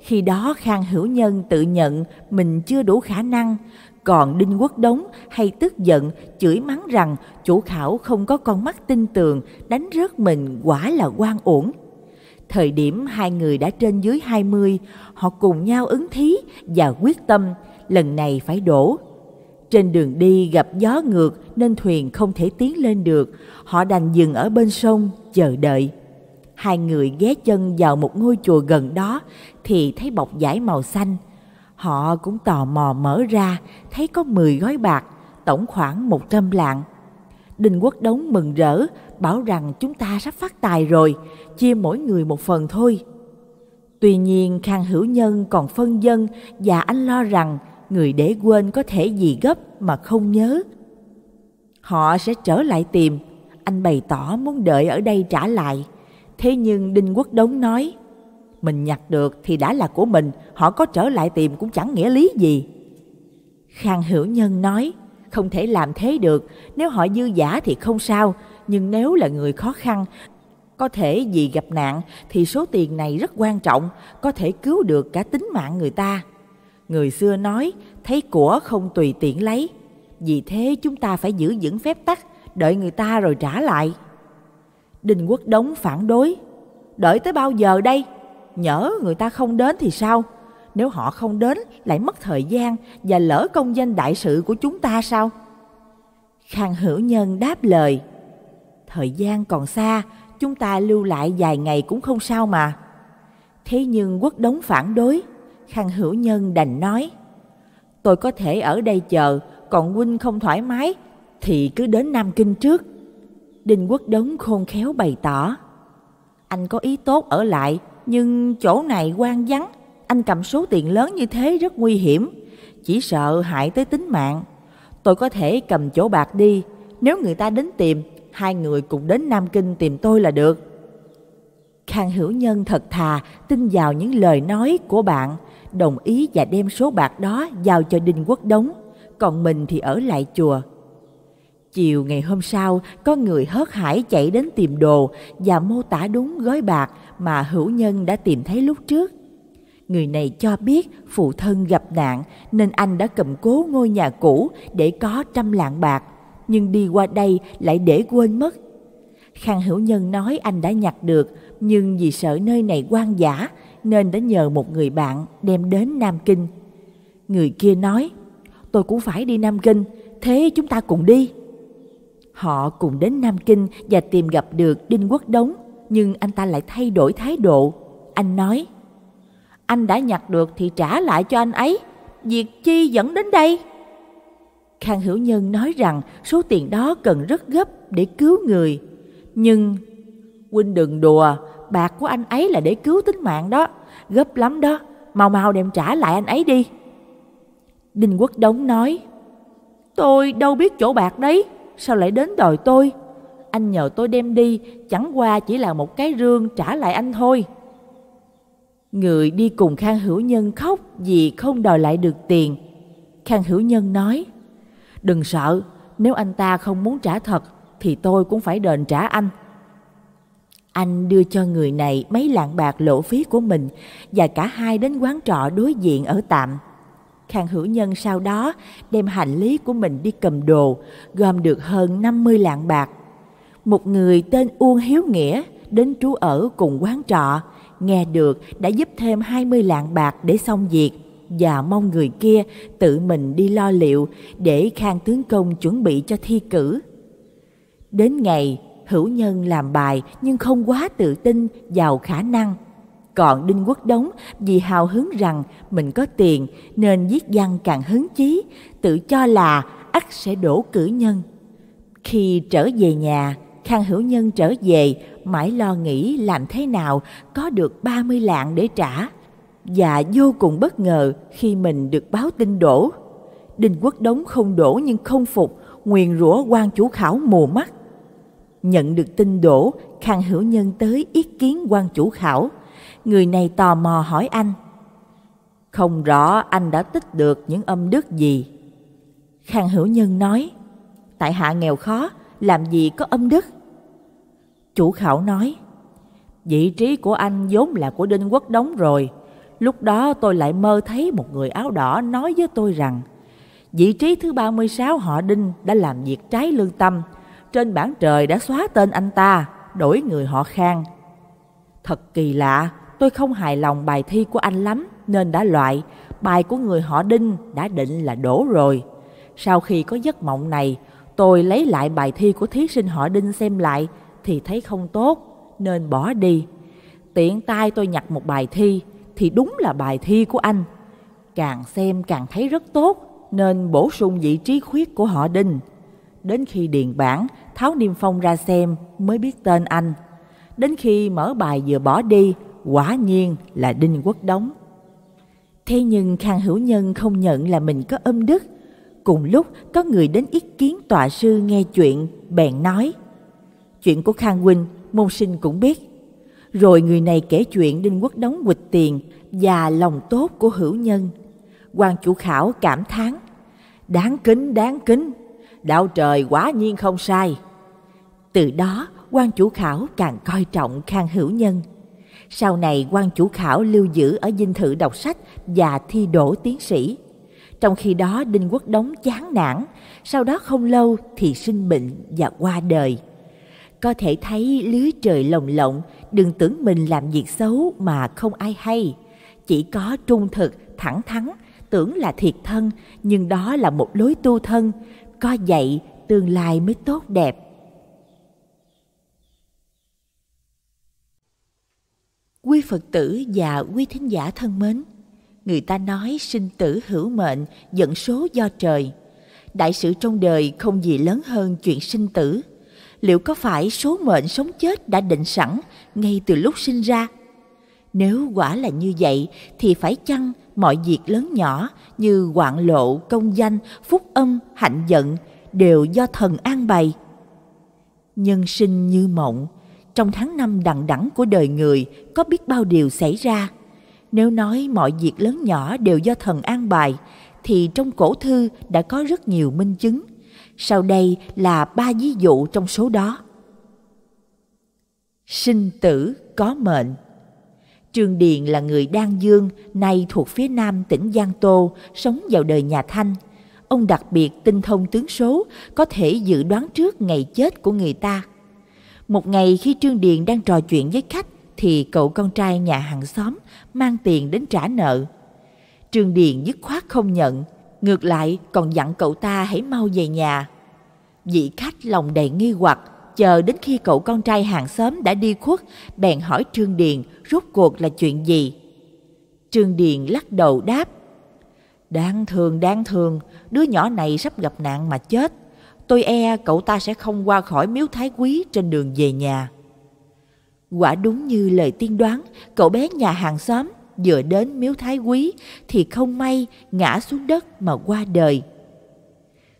Khi đó Khang Hữu Nhân tự nhận mình chưa đủ khả năng, còn Đinh Quốc Đống hay tức giận, chửi mắng rằng chủ khảo không có con mắt tin tường, đánh rớt mình quả là quan uổng. Thời điểm hai người đã trên dưới 20, họ cùng nhau ứng thí và quyết tâm lần này phải đổ. Trên đường đi gặp gió ngược nên thuyền không thể tiến lên được, họ đành dừng ở bên sông chờ đợi. Hai người ghé chân vào một ngôi chùa gần đó thì thấy bọc giải màu xanh – Họ cũng tò mò mở ra, thấy có 10 gói bạc, tổng khoảng 100 lạng. đinh Quốc Đống mừng rỡ, bảo rằng chúng ta sắp phát tài rồi, chia mỗi người một phần thôi. Tuy nhiên Khang Hữu Nhân còn phân dân và anh lo rằng người để quên có thể gì gấp mà không nhớ. Họ sẽ trở lại tìm, anh bày tỏ muốn đợi ở đây trả lại. Thế nhưng Đinh Quốc Đống nói, mình nhặt được thì đã là của mình, họ có trở lại tìm cũng chẳng nghĩa lý gì. Khang Hữu Nhân nói, không thể làm thế được, nếu họ dư giả thì không sao, nhưng nếu là người khó khăn, có thể vì gặp nạn thì số tiền này rất quan trọng, có thể cứu được cả tính mạng người ta. Người xưa nói, thấy của không tùy tiện lấy, vì thế chúng ta phải giữ vững phép tắc, đợi người ta rồi trả lại. Đình Quốc Đống phản đối, đợi tới bao giờ đây? nhỡ người ta không đến thì sao? Nếu họ không đến lại mất thời gian và lỡ công danh đại sự của chúng ta sao? Khang hữu nhân đáp lời, thời gian còn xa, chúng ta lưu lại vài ngày cũng không sao mà. Thế nhưng quốc đống phản đối, Khang hữu nhân đành nói, tôi có thể ở đây chờ, còn huynh không thoải mái thì cứ đến Nam Kinh trước. Đinh Quốc Đống khôn khéo bày tỏ, anh có ý tốt ở lại nhưng chỗ này quan vắng, anh cầm số tiền lớn như thế rất nguy hiểm, chỉ sợ hại tới tính mạng. Tôi có thể cầm chỗ bạc đi, nếu người ta đến tìm, hai người cùng đến Nam Kinh tìm tôi là được. Khang Hữu Nhân thật thà tin vào những lời nói của bạn, đồng ý và đem số bạc đó giao cho Đinh Quốc Đống, còn mình thì ở lại chùa. Chiều ngày hôm sau, có người hớt hải chạy đến tìm đồ và mô tả đúng gói bạc mà hữu nhân đã tìm thấy lúc trước. Người này cho biết phụ thân gặp nạn nên anh đã cầm cố ngôi nhà cũ để có trăm lạng bạc, nhưng đi qua đây lại để quên mất. Khang Hữu Nhân nói anh đã nhặt được, nhưng vì sợ nơi này quan giả nên đã nhờ một người bạn đem đến Nam Kinh. Người kia nói, tôi cũng phải đi Nam Kinh, thế chúng ta cùng đi. Họ cùng đến Nam Kinh và tìm gặp được Đinh Quốc Đống, nhưng anh ta lại thay đổi thái độ. Anh nói, anh đã nhặt được thì trả lại cho anh ấy, việc chi dẫn đến đây? Khang Hữu Nhân nói rằng số tiền đó cần rất gấp để cứu người. Nhưng, huynh đừng đùa, bạc của anh ấy là để cứu tính mạng đó, gấp lắm đó, mau mau đem trả lại anh ấy đi. Đinh Quốc Đống nói, tôi đâu biết chỗ bạc đấy, sao lại đến đòi tôi? anh nhờ tôi đem đi, chẳng qua chỉ là một cái rương trả lại anh thôi. Người đi cùng Khang Hữu Nhân khóc vì không đòi lại được tiền. Khang Hữu Nhân nói, đừng sợ, nếu anh ta không muốn trả thật thì tôi cũng phải đền trả anh. Anh đưa cho người này mấy lạng bạc lộ phí của mình và cả hai đến quán trọ đối diện ở tạm. Khang Hữu Nhân sau đó đem hành lý của mình đi cầm đồ, gom được hơn 50 lạng bạc một người tên Uông Hiếu Nghĩa đến trú ở cùng quán trọ, nghe được đã giúp thêm 20 lạng bạc để xong việc và mong người kia tự mình đi lo liệu để khang tướng công chuẩn bị cho thi cử. Đến ngày, hữu nhân làm bài nhưng không quá tự tin vào khả năng. Còn Đinh Quốc Đống vì hào hứng rằng mình có tiền nên viết văn càng hứng chí, tự cho là ắt sẽ đổ cử nhân. Khi trở về nhà, Khang Hữu Nhân trở về, mãi lo nghĩ làm thế nào có được 30 lạng để trả. Và vô cùng bất ngờ khi mình được báo tin đổ. Đinh Quốc Đống không đổ nhưng không phục, nguyền rủa quan chủ khảo mù mắt. Nhận được tin đổ, Khang Hữu Nhân tới ý kiến quan chủ khảo. Người này tò mò hỏi anh. Không rõ anh đã tích được những âm đức gì. Khang Hữu Nhân nói, tại hạ nghèo khó, làm gì có âm đức. Chủ khảo nói, vị trí của anh vốn là của đinh quốc đóng rồi. Lúc đó tôi lại mơ thấy một người áo đỏ nói với tôi rằng, vị trí thứ ba mươi sáu họ đinh đã làm việc trái lương tâm, trên bản trời đã xóa tên anh ta, đổi người họ khang. Thật kỳ lạ, tôi không hài lòng bài thi của anh lắm nên đã loại, bài của người họ đinh đã định là đổ rồi. Sau khi có giấc mộng này, Tôi lấy lại bài thi của thí sinh họ Đinh xem lại thì thấy không tốt nên bỏ đi. Tiện tay tôi nhặt một bài thi thì đúng là bài thi của anh. Càng xem càng thấy rất tốt nên bổ sung vị trí khuyết của họ Đinh. Đến khi điền bản, Tháo Niêm Phong ra xem mới biết tên anh. Đến khi mở bài vừa bỏ đi, quả nhiên là Đinh Quốc Đống. Thế nhưng Khang Hữu Nhân không nhận là mình có âm đức, Cùng lúc có người đến ý kiến tòa sư nghe chuyện bèn nói Chuyện của Khang Huynh môn sinh cũng biết Rồi người này kể chuyện Đinh Quốc đóng quịch tiền Và lòng tốt của hữu nhân quan chủ khảo cảm thán Đáng kính đáng kính Đạo trời quả nhiên không sai Từ đó quan chủ khảo càng coi trọng Khang Hữu Nhân Sau này quan chủ khảo lưu giữ ở dinh thự đọc sách và thi đỗ tiến sĩ trong khi đó Đinh Quốc Đống chán nản, sau đó không lâu thì sinh bệnh và qua đời. Có thể thấy lưới trời lồng lộng, đừng tưởng mình làm việc xấu mà không ai hay. Chỉ có trung thực, thẳng thắn, tưởng là thiệt thân, nhưng đó là một lối tu thân. Có vậy, tương lai mới tốt đẹp. Quý Phật tử và quý thính giả thân mến! Người ta nói sinh tử hữu mệnh, dẫn số do trời. Đại sự trong đời không gì lớn hơn chuyện sinh tử. Liệu có phải số mệnh sống chết đã định sẵn ngay từ lúc sinh ra? Nếu quả là như vậy thì phải chăng mọi việc lớn nhỏ như quạng lộ, công danh, phúc âm, hạnh giận đều do thần an bày? Nhân sinh như mộng, trong tháng năm đằng đẵng của đời người có biết bao điều xảy ra – nếu nói mọi việc lớn nhỏ đều do thần an bài, thì trong cổ thư đã có rất nhiều minh chứng. Sau đây là ba ví dụ trong số đó. Sinh tử có mệnh Trương Điền là người Đan Dương, nay thuộc phía nam tỉnh Giang Tô, sống vào đời nhà Thanh. Ông đặc biệt tinh thông tướng số, có thể dự đoán trước ngày chết của người ta. Một ngày khi Trương Điền đang trò chuyện với khách, thì cậu con trai nhà hàng xóm mang tiền đến trả nợ. Trương Điền dứt khoát không nhận, ngược lại còn dặn cậu ta hãy mau về nhà. Vị khách lòng đầy nghi hoặc, chờ đến khi cậu con trai hàng xóm đã đi khuất, bèn hỏi Trương Điền rốt cuộc là chuyện gì. Trương Điền lắc đầu đáp, đang thường đang thường, đứa nhỏ này sắp gặp nạn mà chết. Tôi e cậu ta sẽ không qua khỏi miếu thái quý trên đường về nhà. Quả đúng như lời tiên đoán, cậu bé nhà hàng xóm vừa đến miếu thái quý thì không may ngã xuống đất mà qua đời.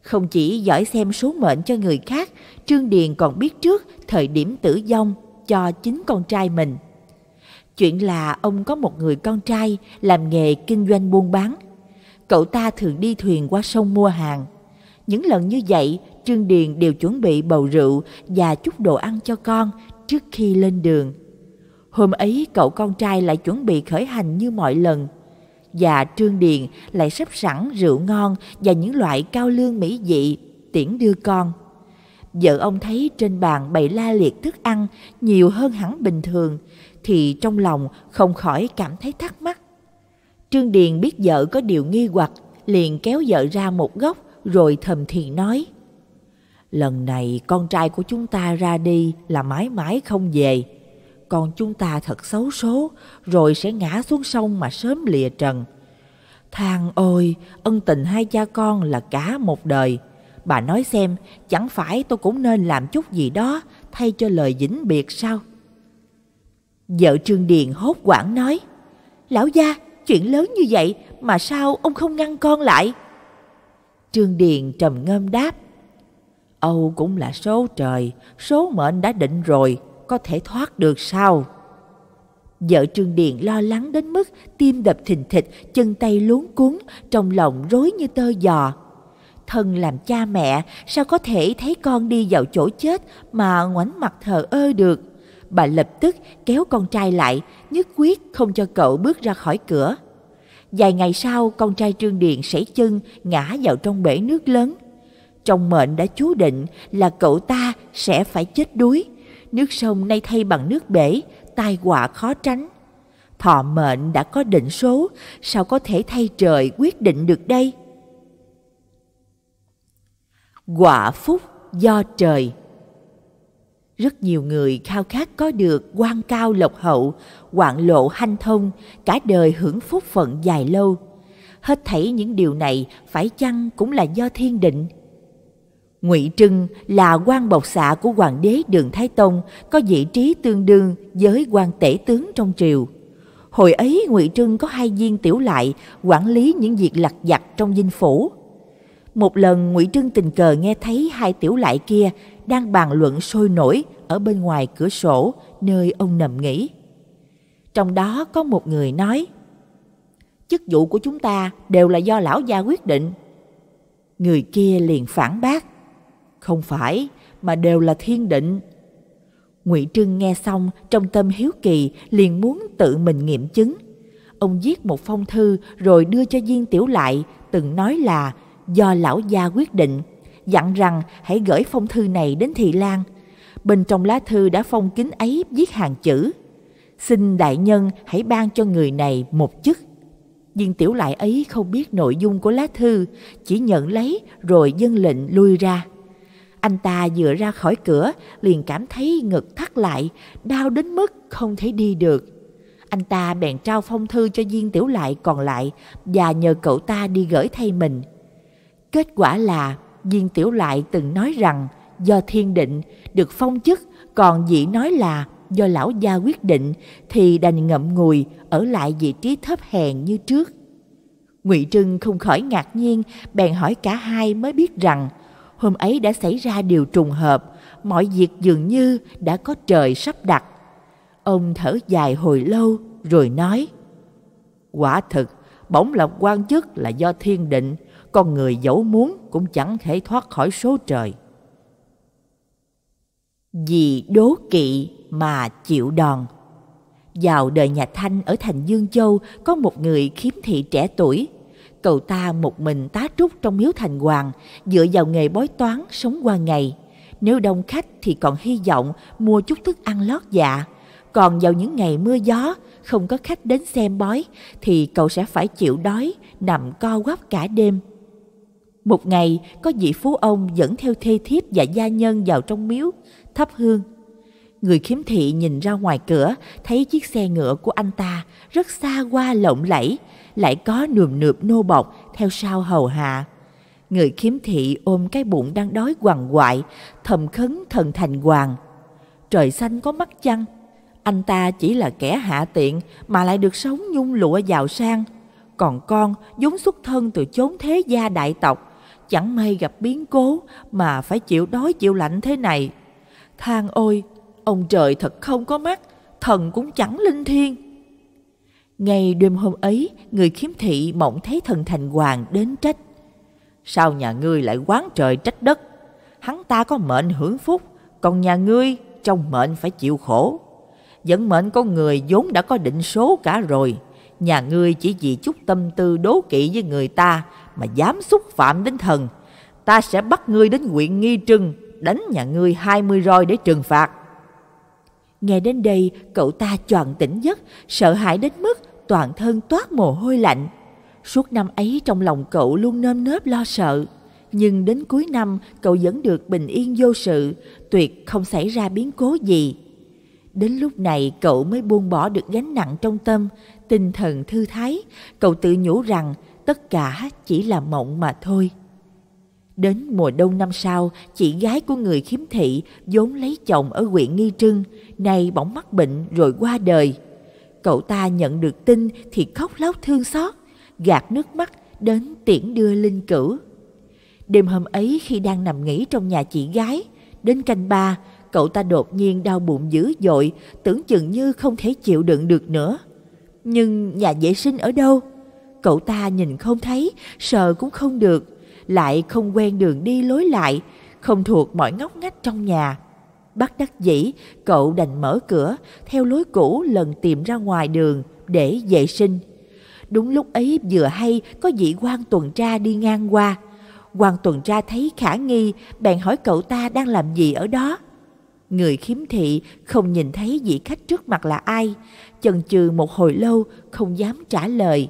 Không chỉ giỏi xem số mệnh cho người khác, Trương Điền còn biết trước thời điểm tử vong cho chính con trai mình. Chuyện là ông có một người con trai làm nghề kinh doanh buôn bán. Cậu ta thường đi thuyền qua sông mua hàng. Những lần như vậy, Trương Điền đều chuẩn bị bầu rượu và chút đồ ăn cho con trước khi lên đường. Hôm ấy cậu con trai lại chuẩn bị khởi hành như mọi lần. Và Trương Điền lại sắp sẵn rượu ngon và những loại cao lương mỹ vị tiễn đưa con. Vợ ông thấy trên bàn bày la liệt thức ăn nhiều hơn hẳn bình thường thì trong lòng không khỏi cảm thấy thắc mắc. Trương Điền biết vợ có điều nghi hoặc liền kéo vợ ra một góc rồi thầm thì nói – lần này con trai của chúng ta ra đi là mãi mãi không về còn chúng ta thật xấu số rồi sẽ ngã xuống sông mà sớm lìa trần thang ôi ân tình hai cha con là cả một đời bà nói xem chẳng phải tôi cũng nên làm chút gì đó thay cho lời vĩnh biệt sao vợ trương điền hốt hoảng nói lão gia chuyện lớn như vậy mà sao ông không ngăn con lại trương điền trầm ngâm đáp Âu cũng là số trời, số mệnh đã định rồi, có thể thoát được sao? Vợ Trương Điền lo lắng đến mức tim đập thình thịch, chân tay luống cuốn, trong lòng rối như tơ giò. Thân làm cha mẹ sao có thể thấy con đi vào chỗ chết mà ngoảnh mặt thờ ơ được. Bà lập tức kéo con trai lại, nhất quyết không cho cậu bước ra khỏi cửa. Vài ngày sau, con trai Trương Điền sảy chân ngã vào trong bể nước lớn. Trong mệnh đã chú định là cậu ta sẽ phải chết đuối. Nước sông nay thay bằng nước bể, tai họa khó tránh. Thọ mệnh đã có định số, sao có thể thay trời quyết định được đây? Quả phúc do trời rất nhiều người khao khát có được quan cao lộc hậu, quạng lộ hanh thông, cả đời hưởng phúc phận dài lâu. Hết thảy những điều này phải chăng cũng là do thiên định? Ngụy Trưng là quan bộc xạ của hoàng đế Đường Thái Tông, có vị trí tương đương với quan tể tướng trong triều. Hồi ấy Ngụy Trưng có hai viên tiểu lại quản lý những việc lặt vặt trong dinh phủ. Một lần Ngụy Trưng tình cờ nghe thấy hai tiểu lại kia đang bàn luận sôi nổi ở bên ngoài cửa sổ nơi ông nằm nghỉ. Trong đó có một người nói: "Chức vụ của chúng ta đều là do lão gia quyết định." Người kia liền phản bác: không phải, mà đều là thiên định. Ngụy Trưng nghe xong trong tâm hiếu kỳ liền muốn tự mình nghiệm chứng. Ông viết một phong thư rồi đưa cho Diên Tiểu lại, từng nói là do lão gia quyết định, dặn rằng hãy gửi phong thư này đến Thị Lan. Bên trong lá thư đã phong kín ấy viết hàng chữ. Xin đại nhân hãy ban cho người này một chức. Diên Tiểu lại ấy không biết nội dung của lá thư, chỉ nhận lấy rồi dân lệnh lui ra. Anh ta vừa ra khỏi cửa liền cảm thấy ngực thắt lại, đau đến mức không thể đi được. Anh ta bèn trao phong thư cho viên tiểu lại còn lại và nhờ cậu ta đi gửi thay mình. Kết quả là viên tiểu lại từng nói rằng do thiên định được phong chức còn dị nói là do lão gia quyết định thì đành ngậm ngùi ở lại vị trí thấp hèn như trước. Ngụy Trưng không khỏi ngạc nhiên, bèn hỏi cả hai mới biết rằng hôm ấy đã xảy ra điều trùng hợp, mọi việc dường như đã có trời sắp đặt. Ông thở dài hồi lâu rồi nói, Quả thực, bổng lộc quan chức là do thiên định, con người dẫu muốn cũng chẳng thể thoát khỏi số trời. Vì đố kỵ mà chịu đòn Vào đời nhà Thanh ở thành Dương Châu có một người khiếm thị trẻ tuổi Cậu ta một mình tá trúc trong miếu thành hoàng, dựa vào nghề bói toán sống qua ngày. Nếu đông khách thì còn hy vọng mua chút thức ăn lót dạ. Còn vào những ngày mưa gió, không có khách đến xem bói thì cậu sẽ phải chịu đói, nằm co quắp cả đêm. Một ngày, có vị phú ông dẫn theo thê thiếp và gia nhân vào trong miếu, thắp hương. Người khiếm thị nhìn ra ngoài cửa, thấy chiếc xe ngựa của anh ta rất xa qua lộng lẫy, lại có nườm nượp nô bọc theo sau hầu hạ. Người khiếm thị ôm cái bụng đang đói quằn quại, thầm khấn thần thành hoàng. Trời xanh có mắt chăng? Anh ta chỉ là kẻ hạ tiện mà lại được sống nhung lụa giàu sang. Còn con vốn xuất thân từ chốn thế gia đại tộc, chẳng may gặp biến cố mà phải chịu đói chịu lạnh thế này. Thang ôi, ông trời thật không có mắt, thần cũng chẳng linh thiêng ngay đêm hôm ấy, người khiếm thị mộng thấy thần thành hoàng đến trách. Sao nhà ngươi lại quán trời trách đất? Hắn ta có mệnh hưởng phúc, còn nhà ngươi trong mệnh phải chịu khổ. Dẫn mệnh con người vốn đã có định số cả rồi. Nhà ngươi chỉ vì chút tâm tư đố kỵ với người ta mà dám xúc phạm đến thần. Ta sẽ bắt ngươi đến huyện nghi trưng, đánh nhà ngươi hai mươi roi để trừng phạt. Nghe đến đây, cậu ta choàng tỉnh giấc, sợ hãi đến mức toàn thân toát mồ hôi lạnh. Suốt năm ấy trong lòng cậu luôn nơm nớp lo sợ. Nhưng đến cuối năm cậu vẫn được bình yên vô sự, tuyệt không xảy ra biến cố gì. Đến lúc này cậu mới buông bỏ được gánh nặng trong tâm, tinh thần thư thái. Cậu tự nhủ rằng tất cả chỉ là mộng mà thôi. Đến mùa đông năm sau, chị gái của người khiếm thị vốn lấy chồng ở huyện Nghi Trưng, nay bỗng mắc bệnh rồi qua đời. Cậu ta nhận được tin thì khóc lóc thương xót, gạt nước mắt đến tiễn đưa linh cửu. Đêm hôm ấy khi đang nằm nghỉ trong nhà chị gái, đến canh ba, cậu ta đột nhiên đau bụng dữ dội, tưởng chừng như không thể chịu đựng được nữa. Nhưng nhà vệ sinh ở đâu? Cậu ta nhìn không thấy, sợ cũng không được, lại không quen đường đi lối lại, không thuộc mọi ngóc ngách trong nhà. Bắt đắc dĩ, cậu đành mở cửa, theo lối cũ lần tìm ra ngoài đường để vệ sinh. Đúng lúc ấy vừa hay có vị quan tuần tra đi ngang qua. quan tuần tra thấy khả nghi, bèn hỏi cậu ta đang làm gì ở đó. Người khiếm thị không nhìn thấy vị khách trước mặt là ai, chần chừ một hồi lâu không dám trả lời.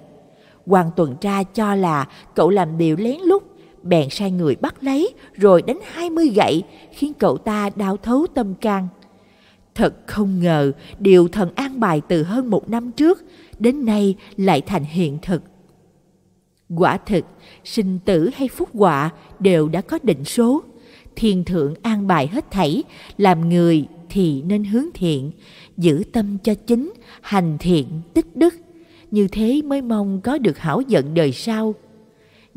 quan tuần tra cho là cậu làm điều lén lút bèn sai người bắt lấy rồi đánh hai mươi gậy khiến cậu ta đau thấu tâm can. Thật không ngờ điều thần an bài từ hơn một năm trước đến nay lại thành hiện thực. Quả thực, sinh tử hay phúc họa đều đã có định số. Thiên thượng an bài hết thảy, làm người thì nên hướng thiện, giữ tâm cho chính, hành thiện, tích đức. Như thế mới mong có được hảo vận đời sau.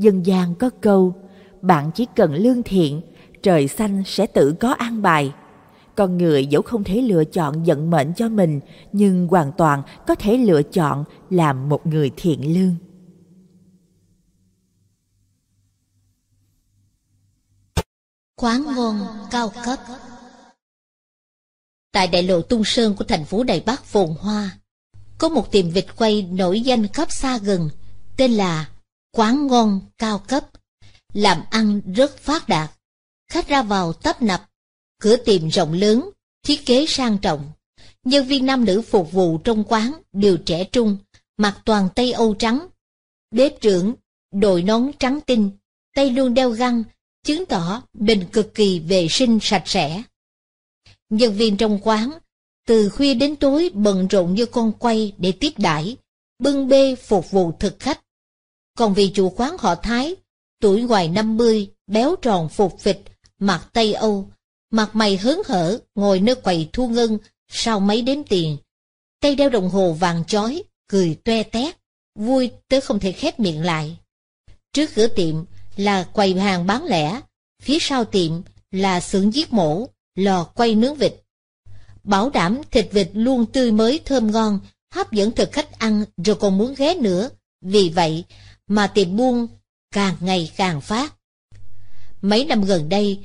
Dân gian có câu, bạn chỉ cần lương thiện, trời xanh sẽ tự có an bài. Con người dẫu không thể lựa chọn vận mệnh cho mình, nhưng hoàn toàn có thể lựa chọn làm một người thiện lương. Quán ngôn cao cấp Tại đại lộ Tung Sơn của thành phố Đài Bắc Phồn Hoa, có một tiệm vịt quay nổi danh khắp xa gần, tên là quán ngon cao cấp, làm ăn rất phát đạt, khách ra vào tấp nập, cửa tiệm rộng lớn, thiết kế sang trọng. Nhân viên nam nữ phục vụ trong quán đều trẻ trung, mặc toàn Tây Âu trắng. Bếp trưởng, đội nón trắng tinh, tay luôn đeo găng, chứng tỏ bình cực kỳ vệ sinh sạch sẽ. Nhân viên trong quán, từ khuya đến tối bận rộn như con quay để tiếp đãi, bưng bê phục vụ thực khách. Còn vị chủ quán họ Thái, tuổi ngoài 50, béo tròn phục vịt, mặt Tây Âu, mặt mày hớn hở, ngồi nơi quầy thu ngân, sau mấy đếm tiền. Tay đeo đồng hồ vàng chói, cười toe tét, vui tới không thể khép miệng lại. Trước cửa tiệm là quầy hàng bán lẻ, phía sau tiệm là xưởng giết mổ, lò quay nướng vịt. Bảo đảm thịt vịt luôn tươi mới thơm ngon, hấp dẫn thực khách ăn rồi còn muốn ghé nữa. Vì vậy, mà tiệm buôn càng ngày càng phát. Mấy năm gần đây,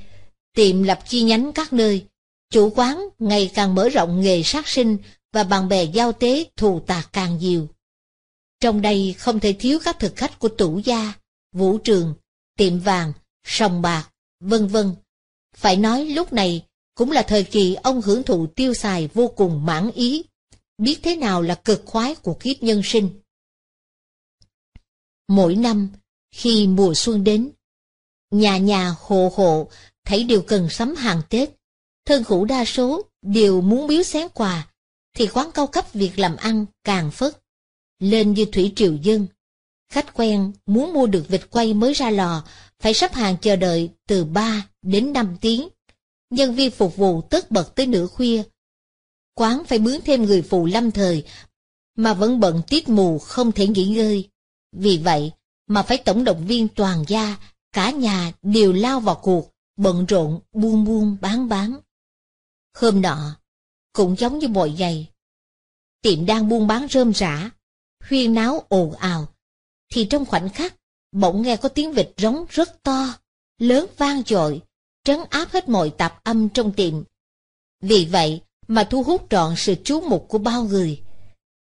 tiệm lập chi nhánh các nơi, chủ quán ngày càng mở rộng nghề sát sinh và bạn bè giao tế thù tạc càng nhiều. Trong đây không thể thiếu các thực khách của tủ gia, vũ trường, tiệm vàng, sòng bạc, vân vân. Phải nói lúc này cũng là thời kỳ ông hưởng thụ tiêu xài vô cùng mãn ý, biết thế nào là cực khoái của kiếp nhân sinh. Mỗi năm, khi mùa xuân đến, nhà nhà hộ hộ thấy đều cần sắm hàng Tết. Thân hữu đa số đều muốn biếu xén quà, thì quán cao cấp việc làm ăn càng phất. Lên như thủy triều dân, khách quen muốn mua được vịt quay mới ra lò, phải sắp hàng chờ đợi từ 3 đến 5 tiếng. Nhân viên phục vụ tất bật tới nửa khuya. Quán phải mướn thêm người phụ lâm thời, mà vẫn bận tiết mù không thể nghỉ ngơi. Vì vậy mà phải tổng động viên toàn gia, cả nhà đều lao vào cuộc, bận rộn buôn buôn bán bán. Hôm nọ, cũng giống như mọi ngày, tiệm đang buôn bán rơm rã, huyên náo ồn ào, thì trong khoảnh khắc bỗng nghe có tiếng vịt rống rất to, lớn vang dội, trấn áp hết mọi tạp âm trong tiệm. Vì vậy mà thu hút trọn sự chú mục của bao người.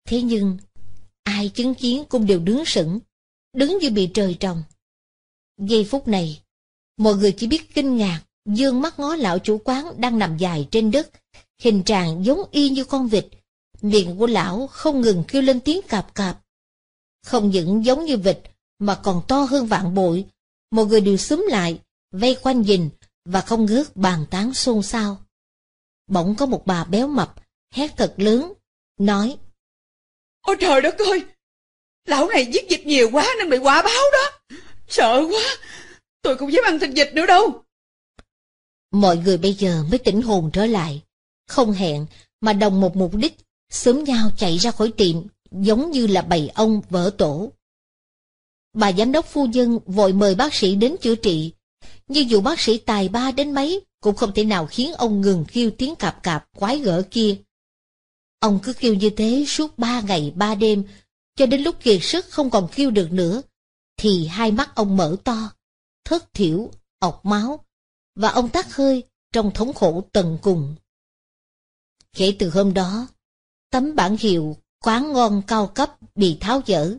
Thế nhưng ai chứng kiến cũng đều đứng sững, đứng như bị trời trồng. Giây phút này, mọi người chỉ biết kinh ngạc, dương mắt ngó lão chủ quán đang nằm dài trên đất, hình trạng giống y như con vịt, miệng của lão không ngừng kêu lên tiếng cạp cạp. Không những giống như vịt, mà còn to hơn vạn bội, mọi người đều xúm lại, vây quanh nhìn và không ngớt bàn tán xôn xao. Bỗng có một bà béo mập, hét thật lớn, nói Ôi trời đất ơi Lão này giết dịch nhiều quá nên bị quả báo đó Sợ quá Tôi không dám ăn thịt dịch nữa đâu Mọi người bây giờ mới tỉnh hồn trở lại Không hẹn Mà đồng một mục đích Sớm nhau chạy ra khỏi tiệm Giống như là bầy ông vỡ tổ Bà giám đốc phu nhân Vội mời bác sĩ đến chữa trị Nhưng dù bác sĩ tài ba đến mấy Cũng không thể nào khiến ông ngừng kêu tiếng cạp cạp quái gở kia Ông cứ kêu như thế suốt ba ngày ba đêm, cho đến lúc kiệt sức không còn kêu được nữa, thì hai mắt ông mở to, thất thiểu, ọc máu, và ông tắt hơi trong thống khổ tận cùng. Kể từ hôm đó, tấm bản hiệu quán ngon cao cấp bị tháo dỡ.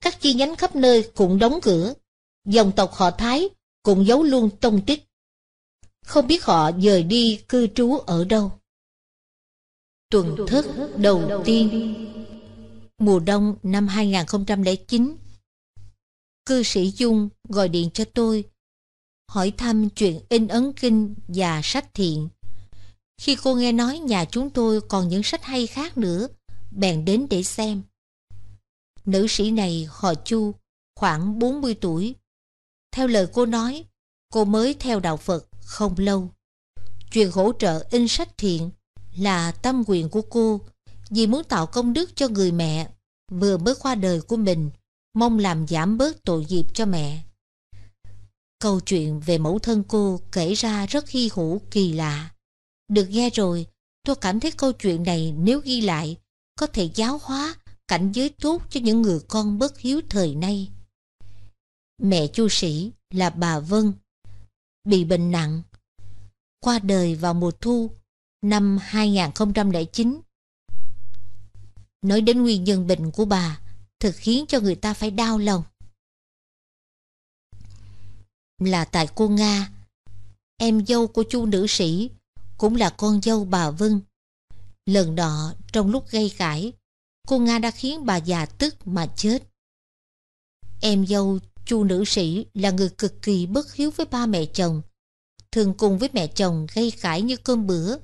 Các chi nhánh khắp nơi cũng đóng cửa. Dòng tộc họ Thái cũng giấu luôn tông tích. Không biết họ dời đi cư trú ở đâu tuần thức đầu tiên mùa đông năm 2009. Cư sĩ Dung gọi điện cho tôi, hỏi thăm chuyện in ấn kinh và sách thiện. Khi cô nghe nói nhà chúng tôi còn những sách hay khác nữa, bèn đến để xem. Nữ sĩ này họ Chu, khoảng 40 tuổi. Theo lời cô nói, cô mới theo đạo Phật không lâu. Chuyện hỗ trợ in sách thiện là tâm nguyện của cô vì muốn tạo công đức cho người mẹ vừa mới qua đời của mình mong làm giảm bớt tội nghiệp cho mẹ. Câu chuyện về mẫu thân cô kể ra rất hy hữu kỳ lạ. Được nghe rồi, tôi cảm thấy câu chuyện này nếu ghi lại có thể giáo hóa cảnh giới tốt cho những người con bất hiếu thời nay. Mẹ chu sĩ là bà Vân, bị bệnh nặng. Qua đời vào mùa thu năm 2009. Nói đến nguyên nhân bệnh của bà thực khiến cho người ta phải đau lòng. Là tại cô Nga, em dâu của chu nữ sĩ, cũng là con dâu bà Vân. Lần đó, trong lúc gây cãi, cô Nga đã khiến bà già tức mà chết. Em dâu chu nữ sĩ là người cực kỳ bất hiếu với ba mẹ chồng, thường cùng với mẹ chồng gây cãi như cơm bữa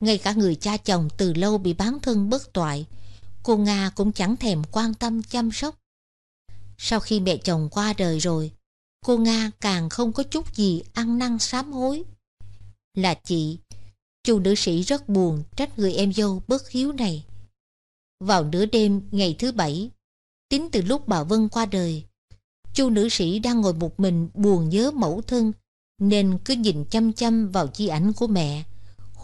ngay cả người cha chồng từ lâu bị bán thân bất toại, cô Nga cũng chẳng thèm quan tâm chăm sóc. Sau khi mẹ chồng qua đời rồi, cô Nga càng không có chút gì ăn năn sám hối. Là chị, chu nữ sĩ rất buồn trách người em dâu bất hiếu này. Vào nửa đêm ngày thứ bảy, tính từ lúc bà Vân qua đời, chu nữ sĩ đang ngồi một mình buồn nhớ mẫu thân nên cứ nhìn chăm chăm vào chi ảnh của mẹ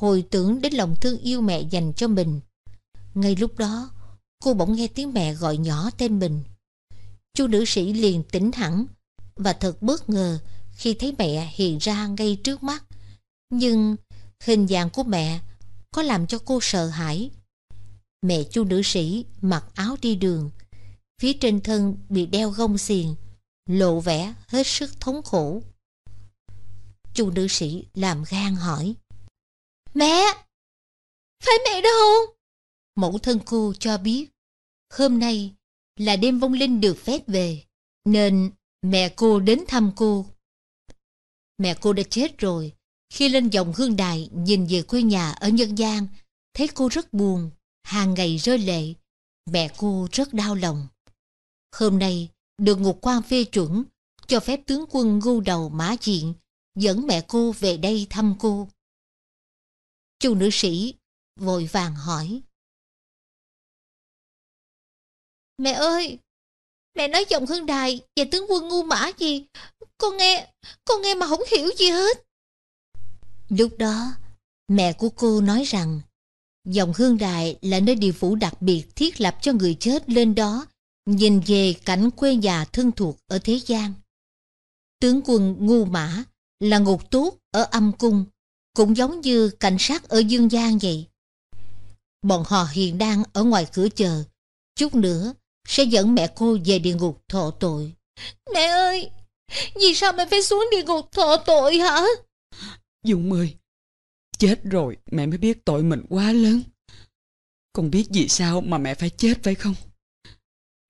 hồi tưởng đến lòng thương yêu mẹ dành cho mình. Ngay lúc đó, cô bỗng nghe tiếng mẹ gọi nhỏ tên mình. Chu nữ sĩ liền tỉnh hẳn và thật bất ngờ khi thấy mẹ hiện ra ngay trước mắt. Nhưng hình dạng của mẹ có làm cho cô sợ hãi. Mẹ chu nữ sĩ mặc áo đi đường, phía trên thân bị đeo gông xiềng, lộ vẻ hết sức thống khổ. Chu nữ sĩ làm gan hỏi. Mẹ! Phải mẹ đâu? Mẫu thân cô cho biết, hôm nay là đêm vong linh được phép về, nên mẹ cô đến thăm cô. Mẹ cô đã chết rồi, khi lên dòng hương đài nhìn về quê nhà ở Nhân Giang, thấy cô rất buồn, hàng ngày rơi lệ. Mẹ cô rất đau lòng. Hôm nay, được ngục quan phê chuẩn, cho phép tướng quân ngu đầu mã diện, dẫn mẹ cô về đây thăm cô. Chu nữ sĩ vội vàng hỏi. Mẹ ơi, mẹ nói giọng Hương Đài và tướng quân ngu mã gì? Con nghe, con nghe mà không hiểu gì hết. Lúc đó, mẹ của cô nói rằng dòng Hương Đài là nơi địa phủ đặc biệt thiết lập cho người chết lên đó nhìn về cảnh quê nhà thân thuộc ở thế gian. Tướng quân Ngu Mã là ngục tốt ở âm cung cũng giống như cảnh sát ở Dương gian vậy. Bọn họ hiện đang ở ngoài cửa chờ, chút nữa sẽ dẫn mẹ cô về địa ngục thọ tội. Mẹ ơi, vì sao mẹ phải xuống địa ngục thọ tội hả? Dũng ơi, chết rồi mẹ mới biết tội mình quá lớn. Con biết vì sao mà mẹ phải chết phải không?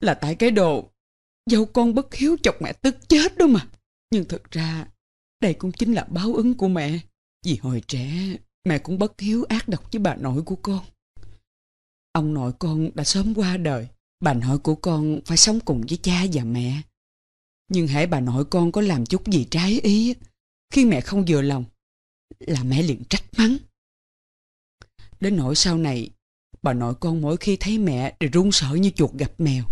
Là tại cái đồ dâu con bất hiếu chọc mẹ tức chết đó mà. Nhưng thực ra đây cũng chính là báo ứng của mẹ. Vì hồi trẻ, mẹ cũng bất hiếu ác độc với bà nội của con. Ông nội con đã sớm qua đời, bà nội của con phải sống cùng với cha và mẹ. Nhưng hãy bà nội con có làm chút gì trái ý, khi mẹ không vừa lòng, là mẹ liền trách mắng. Đến nỗi sau này, bà nội con mỗi khi thấy mẹ đều run sợ như chuột gặp mèo.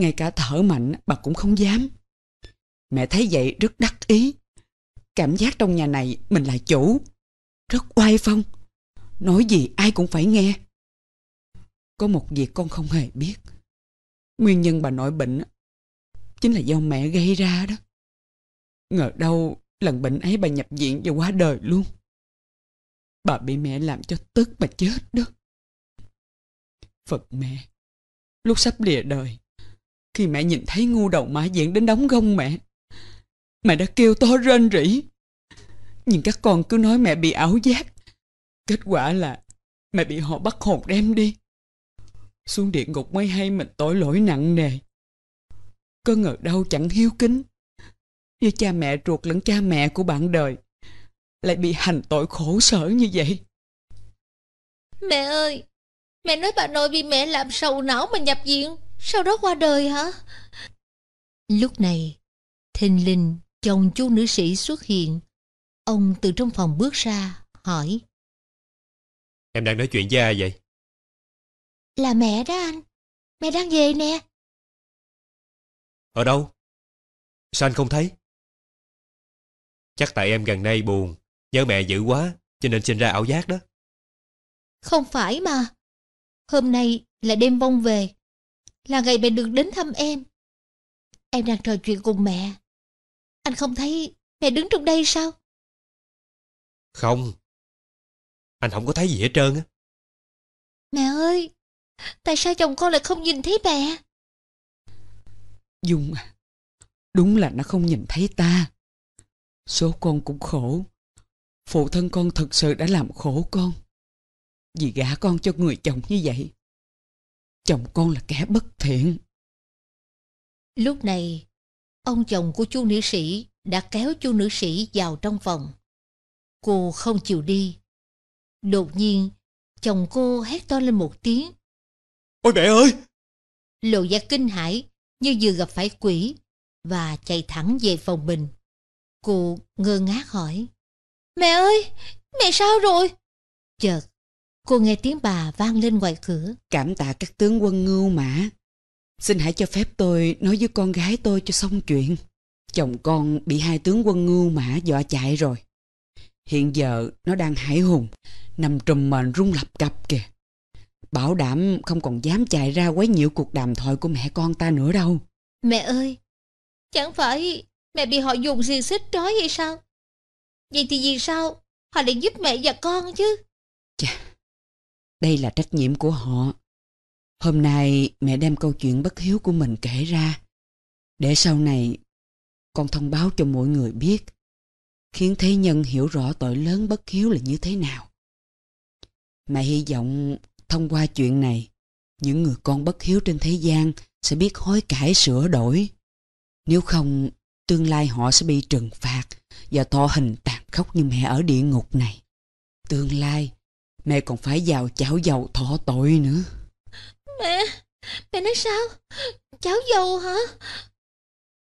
Ngay cả thở mạnh bà cũng không dám. Mẹ thấy vậy rất đắc ý, Cảm giác trong nhà này mình là chủ. Rất oai phong. Nói gì ai cũng phải nghe. Có một việc con không hề biết. Nguyên nhân bà nội bệnh chính là do mẹ gây ra đó. Ngờ đâu lần bệnh ấy bà nhập viện và qua đời luôn. Bà bị mẹ làm cho tức mà chết đó. Phật mẹ, lúc sắp lìa đời, khi mẹ nhìn thấy ngu đầu mã diện đến đóng gông mẹ, Mẹ đã kêu to rên rỉ Nhưng các con cứ nói mẹ bị ảo giác Kết quả là Mẹ bị họ bắt hồn đem đi Xuống địa ngục mới hay mình tội lỗi nặng nề Cơ ngờ đâu chẳng hiếu kính như cha mẹ ruột lẫn cha mẹ của bạn đời Lại bị hành tội khổ sở như vậy Mẹ ơi Mẹ nói bà nội bị mẹ làm sầu não mà nhập viện Sau đó qua đời hả Lúc này Thình linh chồng chú nữ sĩ xuất hiện. Ông từ trong phòng bước ra, hỏi. Em đang nói chuyện với ai vậy? Là mẹ đó anh. Mẹ đang về nè. Ở đâu? Sao anh không thấy? Chắc tại em gần đây buồn, nhớ mẹ dữ quá, cho nên sinh ra ảo giác đó. Không phải mà. Hôm nay là đêm vong về, là ngày mẹ được đến thăm em. Em đang trò chuyện cùng mẹ, anh không thấy mẹ đứng trong đây sao? Không. Anh không có thấy gì hết trơn á. Mẹ ơi, tại sao chồng con lại không nhìn thấy mẹ? Dung à, đúng là nó không nhìn thấy ta. Số con cũng khổ. Phụ thân con thật sự đã làm khổ con. Vì gả con cho người chồng như vậy. Chồng con là kẻ bất thiện. Lúc này, ông chồng của chu nữ sĩ đã kéo chu nữ sĩ vào trong phòng. Cô không chịu đi. Đột nhiên, chồng cô hét to lên một tiếng. Ôi mẹ ơi! Lộ ra kinh hãi như vừa gặp phải quỷ và chạy thẳng về phòng mình. Cô ngơ ngác hỏi. Mẹ ơi! Mẹ sao rồi? Chợt, cô nghe tiếng bà vang lên ngoài cửa. Cảm tạ các tướng quân ngưu mã Xin hãy cho phép tôi nói với con gái tôi cho xong chuyện. Chồng con bị hai tướng quân ngưu mã dọa chạy rồi. Hiện giờ nó đang hải hùng, nằm trùm mền rung lập cập kìa. Bảo đảm không còn dám chạy ra quấy nhiễu cuộc đàm thoại của mẹ con ta nữa đâu. Mẹ ơi, chẳng phải mẹ bị họ dùng gì xích trói hay sao? Vậy thì vì sao họ lại giúp mẹ và con chứ? Chà, đây là trách nhiệm của họ Hôm nay mẹ đem câu chuyện bất hiếu của mình kể ra. Để sau này con thông báo cho mọi người biết. Khiến thế nhân hiểu rõ tội lớn bất hiếu là như thế nào. Mẹ hy vọng thông qua chuyện này, những người con bất hiếu trên thế gian sẽ biết hối cải sửa đổi. Nếu không, tương lai họ sẽ bị trừng phạt và thọ hình tàn khốc như mẹ ở địa ngục này. Tương lai, mẹ còn phải vào chảo dầu thọ tội nữa. Mẹ, mẹ nói sao? cháu dầu hả?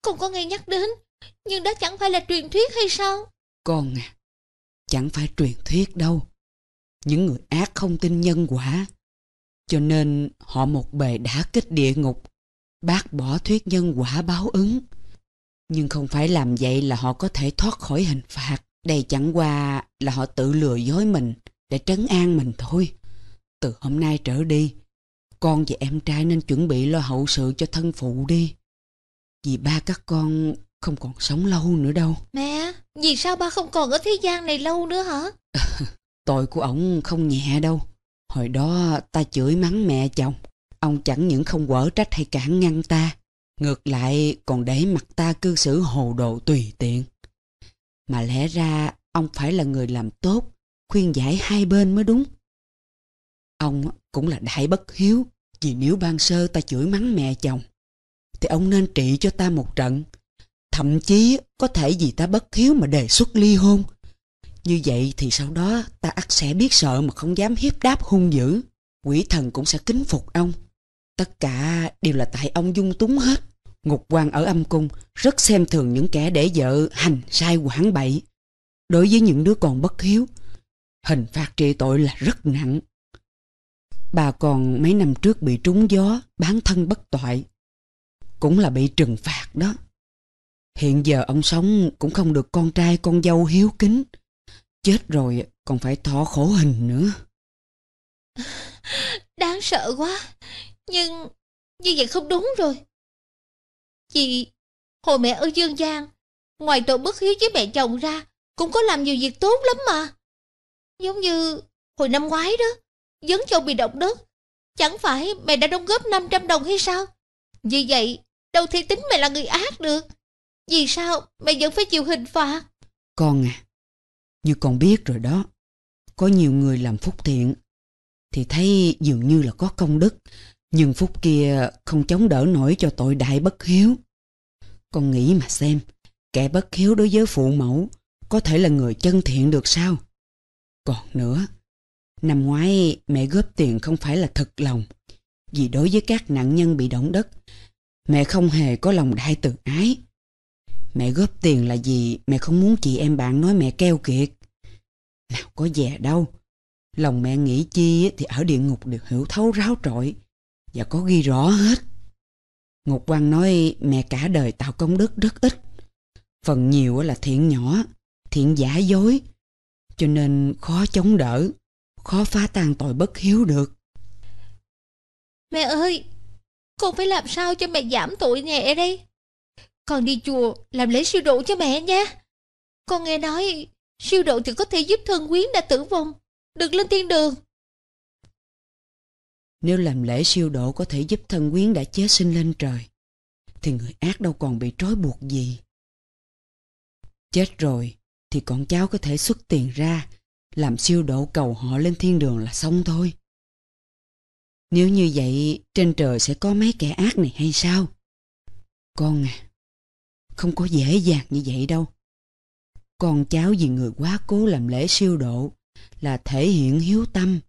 Con có nghe nhắc đến, nhưng đó chẳng phải là truyền thuyết hay sao? Con à, chẳng phải truyền thuyết đâu. Những người ác không tin nhân quả, cho nên họ một bề đã kích địa ngục, bác bỏ thuyết nhân quả báo ứng. Nhưng không phải làm vậy là họ có thể thoát khỏi hình phạt. Đây chẳng qua là họ tự lừa dối mình để trấn an mình thôi. Từ hôm nay trở đi, con và em trai nên chuẩn bị lo hậu sự cho thân phụ đi. Vì ba các con không còn sống lâu nữa đâu. Mẹ, vì sao ba không còn ở thế gian này lâu nữa hả? Tội của ổng không nhẹ đâu. Hồi đó ta chửi mắng mẹ chồng. Ông chẳng những không quở trách hay cản ngăn ta. Ngược lại còn để mặt ta cư xử hồ đồ tùy tiện. Mà lẽ ra ông phải là người làm tốt, khuyên giải hai bên mới đúng. Ông cũng là đại bất hiếu, vì nếu ban sơ ta chửi mắng mẹ chồng thì ông nên trị cho ta một trận thậm chí có thể vì ta bất hiếu mà đề xuất ly hôn như vậy thì sau đó ta ắt sẽ biết sợ mà không dám hiếp đáp hung dữ quỷ thần cũng sẽ kính phục ông tất cả đều là tại ông dung túng hết ngục quan ở âm cung rất xem thường những kẻ để vợ hành sai quản bậy đối với những đứa còn bất hiếu hình phạt trị tội là rất nặng bà còn mấy năm trước bị trúng gió, bán thân bất toại. Cũng là bị trừng phạt đó. Hiện giờ ông sống cũng không được con trai con dâu hiếu kính. Chết rồi còn phải thọ khổ hình nữa. Đáng sợ quá. Nhưng như vậy không đúng rồi. Chị, hồi mẹ ở Dương Giang, ngoài tội bất hiếu với mẹ chồng ra, cũng có làm nhiều việc tốt lắm mà. Giống như hồi năm ngoái đó, Dấn Châu bị động đất. Chẳng phải mẹ đã đóng góp 500 đồng hay sao? Vì vậy, đâu thể tính mẹ là người ác được. Vì sao mẹ vẫn phải chịu hình phạt? Con à, như con biết rồi đó. Có nhiều người làm phúc thiện thì thấy dường như là có công đức, nhưng phúc kia không chống đỡ nổi cho tội đại bất hiếu. Con nghĩ mà xem, kẻ bất hiếu đối với phụ mẫu có thể là người chân thiện được sao? Còn nữa, Năm ngoái mẹ góp tiền không phải là thật lòng, vì đối với các nạn nhân bị động đất, mẹ không hề có lòng đại từ ái. Mẹ góp tiền là gì mẹ không muốn chị em bạn nói mẹ keo kiệt. Nào có dè đâu, lòng mẹ nghĩ chi thì ở địa ngục được hiểu thấu ráo trọi và có ghi rõ hết. Ngục quan nói mẹ cả đời tạo công đức rất ít, phần nhiều là thiện nhỏ, thiện giả dối, cho nên khó chống đỡ khó phá tan tội bất hiếu được. Mẹ ơi, con phải làm sao cho mẹ giảm tội nhẹ đây? Con đi chùa làm lễ siêu độ cho mẹ nhé. Con nghe nói siêu độ thì có thể giúp thân quyến đã tử vong, được lên thiên đường. Nếu làm lễ siêu độ có thể giúp thân quyến đã chết sinh lên trời, thì người ác đâu còn bị trói buộc gì. Chết rồi thì con cháu có thể xuất tiền ra làm siêu độ cầu họ lên thiên đường là xong thôi. Nếu như vậy, trên trời sẽ có mấy kẻ ác này hay sao? Con à, không có dễ dàng như vậy đâu. Con cháu vì người quá cố làm lễ siêu độ là thể hiện hiếu tâm,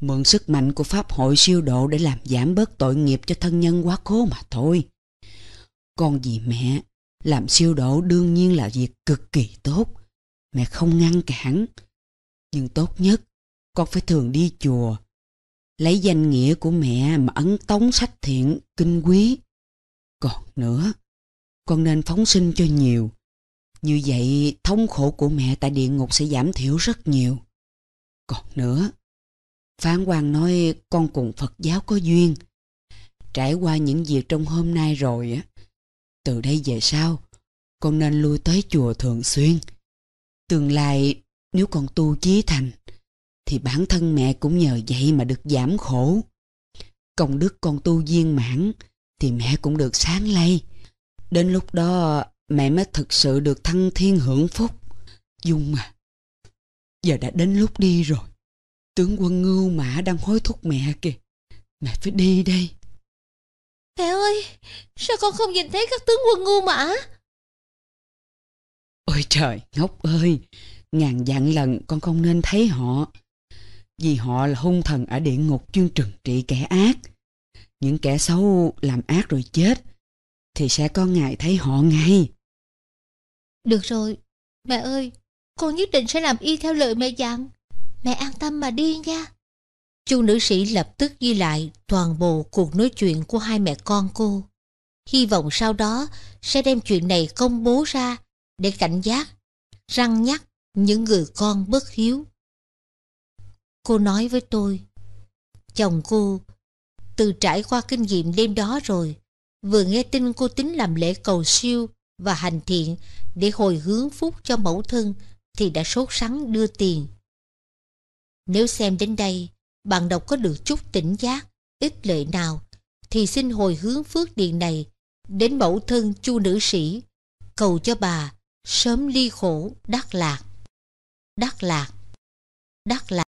mượn sức mạnh của Pháp hội siêu độ để làm giảm bớt tội nghiệp cho thân nhân quá cố mà thôi. Con vì mẹ, làm siêu độ đương nhiên là việc cực kỳ tốt. Mẹ không ngăn cản, nhưng tốt nhất con phải thường đi chùa Lấy danh nghĩa của mẹ mà ấn tống sách thiện, kinh quý Còn nữa, con nên phóng sinh cho nhiều Như vậy thống khổ của mẹ tại địa ngục sẽ giảm thiểu rất nhiều Còn nữa, Phán hoàng nói con cùng Phật giáo có duyên Trải qua những việc trong hôm nay rồi á Từ đây về sau Con nên lui tới chùa thường xuyên Tương lai nếu con tu chí thành Thì bản thân mẹ cũng nhờ vậy mà được giảm khổ Công đức con tu viên mãn Thì mẹ cũng được sáng lây Đến lúc đó mẹ mới thực sự được thăng thiên hưởng phúc Dung à Giờ đã đến lúc đi rồi Tướng quân ngưu mã đang hối thúc mẹ kìa Mẹ phải đi đây Mẹ ơi Sao con không nhìn thấy các tướng quân ngưu mã Ôi trời ngốc ơi ngàn vạn lần con không nên thấy họ. Vì họ là hung thần ở địa ngục chuyên trừng trị kẻ ác. Những kẻ xấu làm ác rồi chết, thì sẽ có ngài thấy họ ngay. Được rồi, mẹ ơi, con nhất định sẽ làm y theo lời mẹ dặn. Mẹ an tâm mà đi nha. Chu nữ sĩ lập tức ghi lại toàn bộ cuộc nói chuyện của hai mẹ con cô. Hy vọng sau đó sẽ đem chuyện này công bố ra để cảnh giác, răng nhắc những người con bất hiếu. Cô nói với tôi, chồng cô từ trải qua kinh nghiệm đêm đó rồi, vừa nghe tin cô tính làm lễ cầu siêu và hành thiện để hồi hướng phúc cho mẫu thân thì đã sốt sắng đưa tiền. Nếu xem đến đây, bạn đọc có được chút tỉnh giác, ít lợi nào, thì xin hồi hướng phước điện này đến mẫu thân chu nữ sĩ, cầu cho bà sớm ly khổ đắc lạc. Đắc Lạc Đắc Lạc